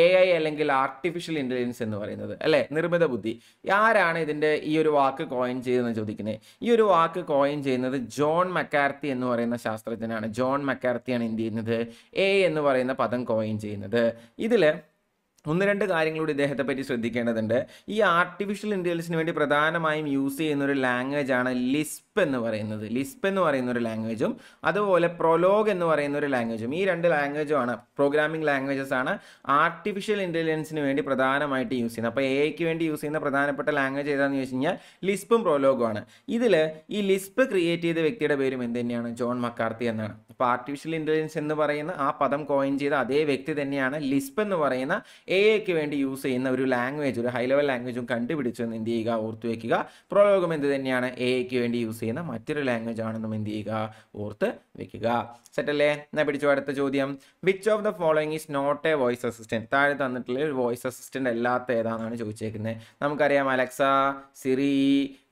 എ ഐ അല്ലെങ്കിൽ ആർട്ടിഫിഷ്യൽ ഇൻ്റലിജൻസ് എന്ന് പറയുന്നത് അല്ലേ നിർമ്മിത ബുദ്ധി ആരാണ് ഇതിൻ്റെ ഈ ഒരു വാക്ക് കോയിൻ ചെയ്തെന്ന് ചോദിക്കുന്നത് ഈ ഒരു വാക്ക് കോയിൻ ചെയ്യുന്നത് ജോൺ മക്കാർത്തി എന്ന് പറയുന്ന ശാസ്ത്രജ്ഞനാണ് ജോൺ മക്കാർത്തിയാണ് എന്ത് ചെയ്യുന്നത് എ എന്ന് പറയുന്ന പദം കോയിൻ ചെയ്യുന്നത് ഇതിൽ ഒന്ന് രണ്ട് കാര്യങ്ങളോട് ഇദ്ദേഹത്തെ പറ്റി ശ്രദ്ധിക്കേണ്ടതുണ്ട് ഈ ആർട്ടിഫിഷ്യൽ ഇൻ്റലിജൻസിന് വേണ്ടി പ്രധാനമായും യൂസ് ചെയ്യുന്ന ഒരു ലാംഗ്വേജ് ആണ് ലിസ്പ് എന്ന് പറയുന്നത് ലിസ്പ് എന്ന് പറയുന്ന ഒരു ലാംഗ്വേജും അതുപോലെ പ്രൊലോഗ് എന്ന് പറയുന്ന ഒരു ലാംഗ്വേജും ഈ രണ്ട് ലാംഗ്വേജും ആണ് പ്രോഗ്രാമിംഗ് ലാംഗ്വേജസ് ആണ് ആർട്ടിഫിഷ്യൽ ഇൻ്റലിജൻസിന് വേണ്ടി പ്രധാനമായിട്ട് യൂസ് ചെയ്യുന്നത് അപ്പോൾ എക്ക് വേണ്ടി യൂസ് ചെയ്യുന്ന പ്രധാനപ്പെട്ട ലാംഗ്വേജ് ഏതാണെന്ന് ചോദിച്ചു കഴിഞ്ഞാൽ ലിസ്പും പ്രൊലോഗും ആണ് ഇതിൽ ഈ ലിസ്പ് ക്രിയേറ്റ് ചെയ്ത വ്യക്തിയുടെ പേരും എന്ത് തന്നെയാണ് ജോൺ മക്കാർത്തി എന്നാണ് അപ്പോൾ ആർട്ടിഫിഷ്യൽ ഇൻ്റലിജൻസ് എന്ന് പറയുന്ന ആ പദം കോയിൻ ചെയ്ത അതേ വ്യക്തി തന്നെയാണ് ലിസ്പ് എന്ന് പറയുന്ന എ എക്ക് വേണ്ടി യൂസ് ചെയ്യുന്ന ഒരു ലാംഗ്വേജ് ഒരു ഹൈ ലെവൽ ലാംഗ്വേജും കണ്ടുപിടിച്ചെന്ന് എന്ത് ചെയ്യുക ഓർത്ത് വയ്ക്കുക പ്രോലോകം എന്ത് തന്നെയാണ് എ വേണ്ടി യൂസ് ചെയ്യുന്ന മറ്റൊരു ലാംഗ്വേജ് ആണെന്നും എന്ത് ചെയ്യുക ഓർത്ത് വയ്ക്കുക അല്ലേ എന്നാ പിടിച്ചു അടുത്ത ചോദ്യം which of the following is not a voice assistant താഴെ തന്നിട്ടുള്ള ഒരു വോയിസ് അസിസ്റ്റന്റ് അല്ലാത്ത ഏതാണെന്നാണ് ചോദിച്ചേക്കുന്നത് നമുക്കറിയാം അലക്സ സിറി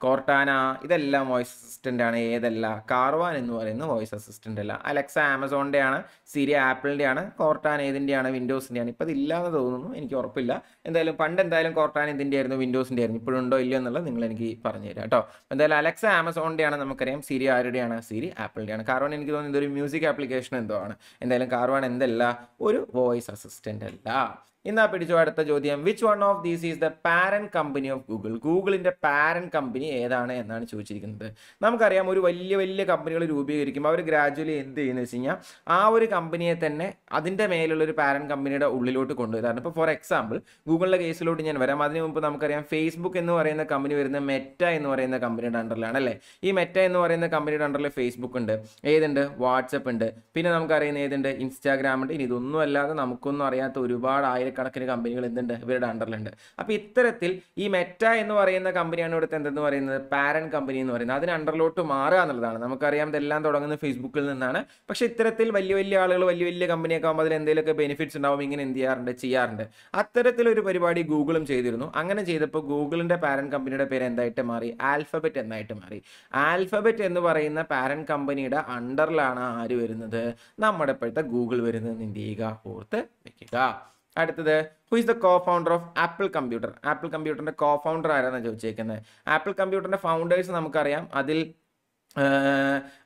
കോർട്ടാന ഇതെല്ലാം വോയിസ് അസിസ്റ്റന്റ് ആണ് ഏതല്ല കാർവാൻ എന്ന് പറയുന്ന വോയിസ് അസിസ്റ്റന്റ് അല്ല അലക്സ ആമസോണിന്റെ ആണ് സിരി ആപ്പിളിന്റെ ആണ് കോർട്ടാന ഏതിൻ്റെയാണ് വിൻഡോസിൻ്റെ ആണ് ഇപ്പോൾ ഇതില്ലാന്ന് തോന്നുന്നു എനിക്ക് ഉറപ്പില്ല എന്തായാലും പണ്ട് എന്തായാലും കോർട്ടാൻ ഇതിൻ്റെ ആയിരുന്നു വിൻഡോസിൻ്റെ ആയിരുന്നു ഇപ്പോഴുണ്ടോ ഇല്ലയോ എന്നുള്ളത് നിങ്ങൾ എനിക്ക് പറഞ്ഞു തരാം കേട്ടോ എന്തായാലും അലക്സ ആമസോണിൻ്റെയാണ് നമുക്കറിയാം സിരി ആരുടെയാണ് സിരി ആപ്പിളിൻ്റെയാണ് കാർവൺ എനിക്ക് തോന്നുന്നു ഇതൊരു മ്യൂസിക് ആപ്ലിക്കേഷൻ എന്തോ ആണ് എന്തായാലും കാർവൺ എന്തല്ല ഒരു വോയിസ് അസിസ്റ്റൻ്റ് അല്ല ഇന്നാ പിടിച്ചു അടുത്ത ചോദ്യം which one of these is the parent company of Google ഗൂഗിളിന്റെ പാരന്റ് കമ്പനി ഏതാണ് എന്നാണ് ചോദിച്ചിരിക്കുന്നത് നമുക്കറിയാം ഒരു വലിയ വലിയ കമ്പനികൾ രൂപീകരിക്കുമ്പോൾ അവർ ഗ്രാജുവലി എന്ത് ചെയ്യുന്നു വെച്ച് കഴിഞ്ഞാൽ ആ ഒരു കമ്പനിയെ തന്നെ അതിൻ്റെ മേലുള്ള ഒരു പാരന്റ് കമ്പനിയുടെ ഉള്ളിലോട്ട് കൊണ്ടുവരാറുണ്ട് ഇപ്പോൾ ഫോർ എക്സാമ്പിൾ ഗൂഗിളിൻ്റെ കേസിലോട്ട് ഞാൻ വരാം അതിന് മുമ്പ് നമുക്കറിയാം ഫേസ്ബുക്ക് എന്ന് പറയുന്ന കമ്പനി വരുന്ന മെറ്റ എന്ന് പറയുന്ന കമ്പനിയുടെ അണ്ടറിലാണ് അല്ലേ ഈ മെറ്റ എന്ന് പറയുന്ന കമ്പനിയുടെ അണ്ടറിൽ ഫേസ്ബുക്ക് ഉണ്ട് ഏതുണ്ട് വാട്സപ്പ് ഉണ്ട് പിന്നെ നമുക്കറിയുന്ന ഏതുണ്ട് ഇൻസ്റ്റാഗ്രാം ഉണ്ട് ഇനി ഇതൊന്നും അല്ലാതെ നമുക്കൊന്നും അറിയാത്ത ഒരുപാട് ആയിരം ആയിരക്കണക്കിന് കമ്പനികൾ എന്തുണ്ട് ഇവരുടെ അണ്ടറിലുണ്ട് അപ്പോൾ ഇത്തരത്തിൽ ഈ മെറ്റ എന്ന് പറയുന്ന കമ്പനിയാണ് ഇവിടുത്തെ എന്തെന്ന് പറയുന്നത് പാരൻ കമ്പനി എന്ന് പറയുന്നത് അതിന് അണ്ടറിലോട്ട് മാറുക എന്നുള്ളതാണ് നമുക്കറിയാം ഇതെല്ലാം തുടങ്ങുന്നത് ഫേസ്ബുക്കിൽ നിന്നാണ് പക്ഷേ ഇത്തരത്തിൽ വലിയ വലിയ ആളുകൾ വലിയ വലിയ കമ്പനിയൊക്കെ ആകുമ്പോൾ അതിൽ എന്തെങ്കിലുമൊക്കെ ബെനിഫിറ്റ്സ് ഉണ്ടാവും ഇങ്ങനെ എന്ത് ചെയ്യാറുണ്ട് ചെയ്യാറുണ്ട് അത്തരത്തിലൊരു പരിപാടി ഗൂഗിളും ചെയ്തിരുന്നു അങ്ങനെ ചെയ്തപ്പോൾ ഗൂഗിളിൻ്റെ പാരൻ കമ്പനിയുടെ പേര് എന്തായിട്ട് മാറി ആൽഫബറ്റ് എന്നായിട്ട് മാറി ആൽഫബറ്റ് എന്ന് പറയുന്ന പാരൻ കമ്പനിയുടെ അണ്ടറിലാണ് ആര് വരുന്നത് നമ്മുടെ ഇപ്പോഴത്തെ ഗൂഗിൾ വരുന്നത് എന്ത് ചെയ്യുക ഓർത്ത് വെക്കുക അടുത്തത് who is the co founder of Apple computer Apple കമ്പ്യൂട്ടറിന്റെ കോ ഫൗണ്ടർ ആരാണെന്ന് ചോദിച്ചേക്കുന്നത് ആപ്പിൾ കമ്പ്യൂട്ടറിന്റെ ഫൗണ്ടേഴ്സ് നമുക്കറിയാം അതിൽ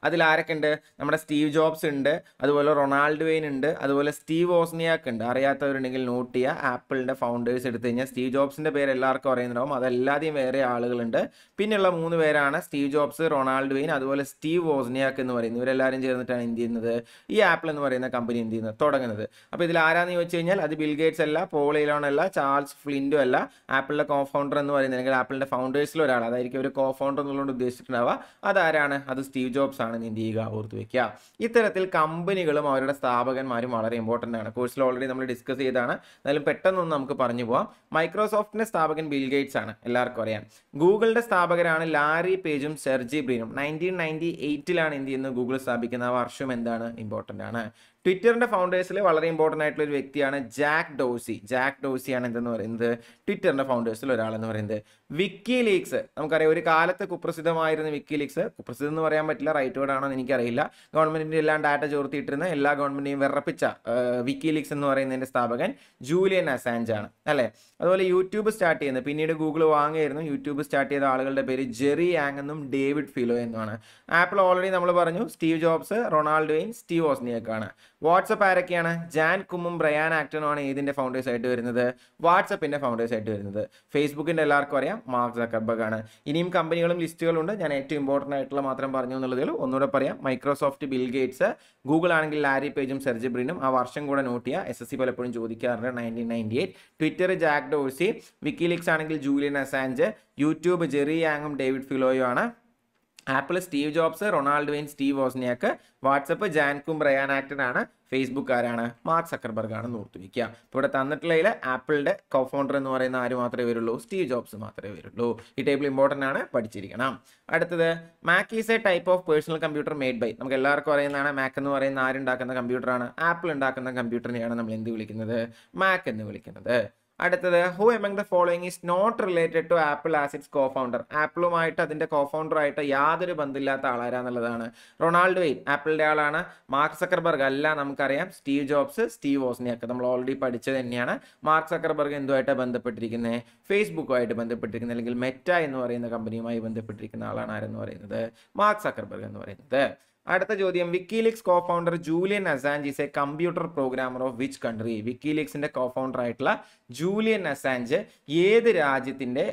അതിൽ ആരൊക്കെ ഉണ്ട് നമ്മുടെ സ്റ്റീവ് ജോബ്സ് ഉണ്ട് അതുപോലെ റൊണാൾഡ് വെയിൻ ഉണ്ട് അതുപോലെ സ്റ്റീവ് ഓസ്നിയാക്ക് ഉണ്ട് അറിയാത്തവരുണ്ടെങ്കിൽ നോട്ട് ചെയ്യുക ആപ്പിളിൻ്റെ ഫൗണ്ടേഴ്സ് എടുത്തു കഴിഞ്ഞാൽ സ്റ്റീവ് ജോബ്സിൻ്റെ പേര് എല്ലാവർക്കും അറിയുന്നുണ്ടാവും അതല്ലാതെയും വേറെ ആളുകളുണ്ട് പിന്നെയുള്ള മൂന്ന് പേരാണ് സ്റ്റീവ് ജോബ്സ് റൊണാൾഡ് വെയിൻ അതുപോലെ സ്റ്റീവ് ഓസ്നിയാക്ക് എന്ന് പറയുന്നത് ഇവരെല്ലാവരും ചേർന്നിട്ടാണ് എന്ത് ചെയ്യുന്നത് ഈ ആപ്പിൾ എന്ന് പറയുന്ന കമ്പനി എന്ത് ചെയ്യുന്നത് തുടങ്ങുന്നത് അപ്പോൾ ഇതിൽ ആരാന്ന് ചോദിച്ചു കഴിഞ്ഞാൽ അത് ബിൽ ഗേറ്റ്സ് അല്ല പോൾ അല്ല ചാൾസ് ഫ്ലിൻഡും അല്ല ആപ്പിളിൻ്റെ കോ ഫൗണ്ടർ എന്ന് പറയുന്നത് അല്ലെങ്കിൽ ആപ്പിളിൻ്റെ ഫൗണ്ടേഴ്സിൽ ഒരാൾ അതായിരിക്കും ഒരു കോ ഫൗണ്ടർ എന്നുള്ളത് ഉദ്ദേശിച്ചിട്ടുണ്ടാവുക അതാരാണ് അത് സ്റ്റീവ് ജോബ്സ് ആണ് എന്ത് ചെയ്യുക ഓർത്ത് വെക്കുക ഇത്തരത്തിൽ കമ്പനികളും അവരുടെ സ്ഥാപകന്മാരും വളരെ ഇമ്പോർട്ടൻ്റ് ആണ് കോഴ്സിൽ ഓൾറെഡി നമ്മൾ ഡിസ്കസ് ചെയ്താണ് എന്നാലും പെട്ടെന്നൊന്നും നമുക്ക് പറഞ്ഞു പോവാം മൈക്രോസോഫ്റ്റിൻ്റെ സ്ഥാപകൻ ബിൽ ഗേറ്റ്സ് ആണ് എല്ലാവർക്കും അറിയാം ഗൂഗിളിൻ്റെ സ്ഥാപകരാണ് ലാരി പേജും സെർജി ബ്രീനും നയൻറ്റീൻ നയൻറ്റി എയ്റ്റിലാണ് എന്ത് ചെയ്യുന്നത് ഗൂഗിൾ സ്ഥാപിക്കുന്ന വർഷം എന്താണ് ഇമ്പോർട്ടൻ്റ് ആണ് ട്വിറ്ററിന്റെ ഫൗണ്ടേഴ്സിൽ വളരെ ഇമ്പോർട്ടൻ്റ് ആയിട്ടുള്ള ഒരു വ്യക്തിയാണ് ജാക്ക് ഡോസി ജാക്ക് ഡോസിയാണ് എന്തെന്ന് പറയുന്നത് ട്വിറ്ററിന്റെ ഫൗണ്ടേഴ്സിൽ ഒരാളെന്ന് പറയുന്നത് വിക്കി ലീക്സ് നമുക്കറിയാം ഒരു കാലത്ത് കുപ്രസിദ്ധമായിരുന്നു വിക്കി ലീക്സ് കുപ്രസിദ്ധം എന്ന് പറയാൻ പറ്റില്ല റൈറ്റ് വേർഡ് ആണോ എനിക്കറിയില്ല ഗവൺമെന്റിന്റെ എല്ലാം ഡാറ്റ ചോർത്തിയിട്ടിരുന്ന എല്ലാ ഗവൺമെന്റിനെയും വിറപ്പിച്ച വിക്കി ലീക്സ് എന്ന് പറയുന്നതിന്റെ സ്ഥാപകൻ ജൂലിയൻ അസാൻജ് ആണ് അല്ലേ അതുപോലെ യൂട്യൂബ് സ്റ്റാർട്ട് ചെയ്യുന്നത് പിന്നീട് ഗൂഗിൾ വാങ്ങിയായിരുന്നു യൂട്യൂബ് സ്റ്റാർട്ട് ചെയ്ത ആളുകളുടെ പേര് ജെറി ആങ് എന്നും ഡേവിഡ് ഫിലോ എന്നുമാണ് ആപ്പിൾ ഓൾറെഡി നമ്മൾ പറഞ്ഞു സ്റ്റീവ് ജോബ്സ് റൊണാൾഡോയും സ്റ്റീവ് ഓസ്നിയൊക്കെയാണ് വാട്സപ്പ് ആരൊക്കെയാണ് ജാൻ കുമ്മും ബ്രയാൻ ആണ് ഏതിൻ്റെ ഫൗണ്ടേഴ്സ് ആയിട്ട് വരുന്നത് വാട്സപ്പിൻ്റെ ഫൗണ്ടേഴ്സ് ആയിട്ട് വരുന്നത് ഫേസ്ബുക്കിൻ്റെ എല്ലാവർക്കും അറിയാം മാർക്ക് സക്കർബർഗ് ആണ് ഇനിയും കമ്പനികളും ലിസ്റ്റുകളും ഉണ്ട് ഞാൻ ഏറ്റവും ഇമ്പോർട്ടൻ്റ് ആയിട്ടുള്ള മാത്രം പറഞ്ഞു എന്നുള്ളതിൽ ഒന്നുകൂടെ പറയാം മൈക്രോസോഫ്റ്റ് ബിൽ ഗേറ്റ്സ് ഗൂഗിൾ ആണെങ്കിൽ ലാരി പേജും സെർജി ബ്രീനും ആ വർഷം കൂടെ നോട്ട് ചെയ്യുക എസ് എസ് സി പലപ്പോഴും ചോദിക്കാറുണ്ട് nineteen ninety eight Twitter Jack Dorsey WikiLeaks ആണെങ്കിൽ ജൂലിയൻ അസാഞ്ച് യൂട്യൂബ് ജെറി ആങ്ങും ഡേവിഡ് ഫിലോയും ആണ് Apple Steve Jobs Ronald Wayne Steve Wozniak WhatsApp ജാൻകും റയാൻ ആക്ടനാണ് ഫേസ്ബുക്ക് ആരാണ് മാർക്ക് സക്കർബർഗ് ആണ് ഓർത്തു വയ്ക്കുക ഇപ്പോൾ ഇവിടെ തന്നിട്ടുള്ളതിൽ ആപ്പിളിൻ്റെ കോഫൗണ്ടർ എന്ന് പറയുന്ന ആര് മാത്രമേ വരുള്ളൂ സ്റ്റീവ് ജോബ്സ് മാത്രമേ വരുള്ളൂ ഈ ടേബിൾ ഇമ്പോർട്ടൻ്റ് ആണ് പഠിച്ചിരിക്കണം അടുത്തത് Mac is a type of personal computer made by നമുക്ക് എല്ലാവർക്കും അറിയുന്നതാണ് മാക്ക് എന്ന് പറയുന്ന ആരുണ്ടാക്കുന്ന കമ്പ്യൂട്ടറാണ് ആപ്പിൾ ഉണ്ടാക്കുന്ന കമ്പ്യൂട്ടറിനെയാണ് നമ്മൾ എന്ത് വിളിക്കുന്നത് മാക്ക് എന്ന് വിളിക്കുന്നത് അടുത്തത് who among the following is not related to Apple as its co founder ആപ്പിളുമായിട്ട് അതിൻ്റെ കോ ഫൗണ്ടറായിട്ട് യാതൊരു ബന്ധമില്ലാത്ത ആളാരാന്നുള്ളതാണ് റൊണാൾഡ് വെയിൻ ആപ്പിളിൻ്റെ ആളാണ് മാർക്ക് സക്കർബർഗ് അല്ല നമുക്കറിയാം സ്റ്റീവ് ജോബ്സ് സ്റ്റീവ് ഓസ്നിയൊക്കെ നമ്മൾ ഓൾറെഡി പഠിച്ചത് തന്നെയാണ് മാർക്ക് സക്കർബർഗ് എന്തുമായിട്ട് ബന്ധപ്പെട്ടിരിക്കുന്നത് ഫേസ്ബുക്കുമായിട്ട് ബന്ധപ്പെട്ടിരിക്കുന്നത് അല്ലെങ്കിൽ മെറ്റ എന്ന് പറയുന്ന കമ്പനിയുമായി ബന്ധപ്പെട്ടിരിക്കുന്ന ആളാണ് ആരെന്ന് പറയുന്നത് മാർക്ക് സക്കർബർഗ് എന്ന് പറയുന്നത് അടുത്ത ചോദ്യം WikiLeaks co founder Julian Assange a computer programmer of which country വിക്കിലിക്സിന്റെ കോ ഫൗണ്ടർ ആയിട്ടുള്ള ജൂലിയൻ അസാഞ്ച് ഏത് രാജ്യത്തിന്റെ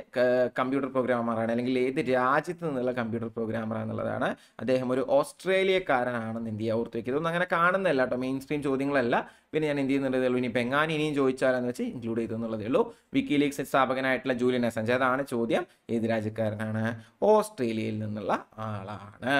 കമ്പ്യൂട്ടർ പ്രോഗ്രാമറാണ് അല്ലെങ്കിൽ ഏത് രാജ്യത്ത് നിന്നുള്ള കമ്പ്യൂട്ടർ പ്രോഗ്രാമർ എന്നുള്ളതാണ് അദ്ദേഹം ഒരു ഓസ്ട്രേലിയക്കാരനാണെന്ന് ഇന്ത്യ ഓർത്ത് വയ്ക്കുന്നത് ഒന്നും അങ്ങനെ കാണുന്നതല്ല കേട്ടോ മെയിൻ സ്ട്രീം ചോദ്യങ്ങളല്ല പിന്നെ ഞാൻ ഇന്ത്യയിൽ നിന്നുള്ളതേ ഉള്ളൂ ഇനി പെങ്ങാൻ ഇനിയും ചോദിച്ചാലെന്ന് വെച്ച് ഇൻക്ലൂഡ് ചെയ്തെന്നുള്ളതേ ഉള്ളൂ വിക്കിലീക്സ് സ്ഥാപകനായിട്ടുള്ള ജൂലിയൻ അസാഞ്ച് അതാണ് ചോദ്യം ഏത് രാജ്യക്കാരനാണ് ഓസ്ട്രേലിയയിൽ നിന്നുള്ള ആളാണ്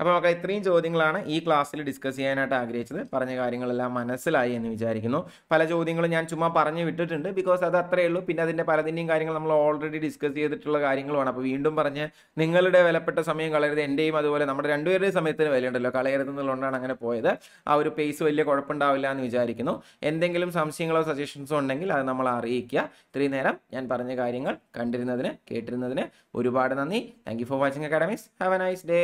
അപ്പോൾ നമുക്ക് ഇത്രയും ചോദ്യങ്ങളാണ് ഈ ക്ലാസ്സിൽ ഡിസ്കസ് ചെയ്യാനായിട്ട് ആഗ്രഹിച്ചത് പറഞ്ഞ കാര്യങ്ങളെല്ലാം മനസ്സിലായി എന്ന് വിചാരിക്കുന്നു പല ചോദ്യങ്ങളും ഞാൻ ചുമ്മാ പറഞ്ഞു വിട്ടിട്ടുണ്ട് ബിക്കോസ് അത് അത്രയേ ഉള്ളൂ പിന്നെ അതിൻ്റെ പലതിൻ്റെയും കാര്യങ്ങൾ നമ്മൾ ഓൾറെഡി ഡിസ്കസ് ചെയ്തിട്ടുള്ള കാര്യങ്ങളുമാണ് അപ്പോൾ വീണ്ടും പറഞ്ഞ് നിങ്ങളുടെ വിലപ്പെട്ട സമയം കളയരുത് എൻ്റെയും അതുപോലെ നമ്മുടെ രണ്ടുപേരുടെയും സമയത്തിന് വിലയുണ്ടല്ലോ കളയരുതെന്നുള്ളതുകൊണ്ടാണ് അങ്ങനെ പോയത് ആ ഒരു പേസ് വലിയ കുഴപ്പമുണ്ടാവില്ല എന്ന് വിചാരിക്കുന്നു എന്തെങ്കിലും സംശയങ്ങളോ സജഷൻസോ ഉണ്ടെങ്കിൽ അത് നമ്മൾ അറിയിക്കുക ഇത്രയും നേരം ഞാൻ പറഞ്ഞ കാര്യങ്ങൾ കണ്ടിരുന്നതിന് കേട്ടിരുന്നതിന് ഒരുപാട് നന്ദി thank you for watching academies have a nice day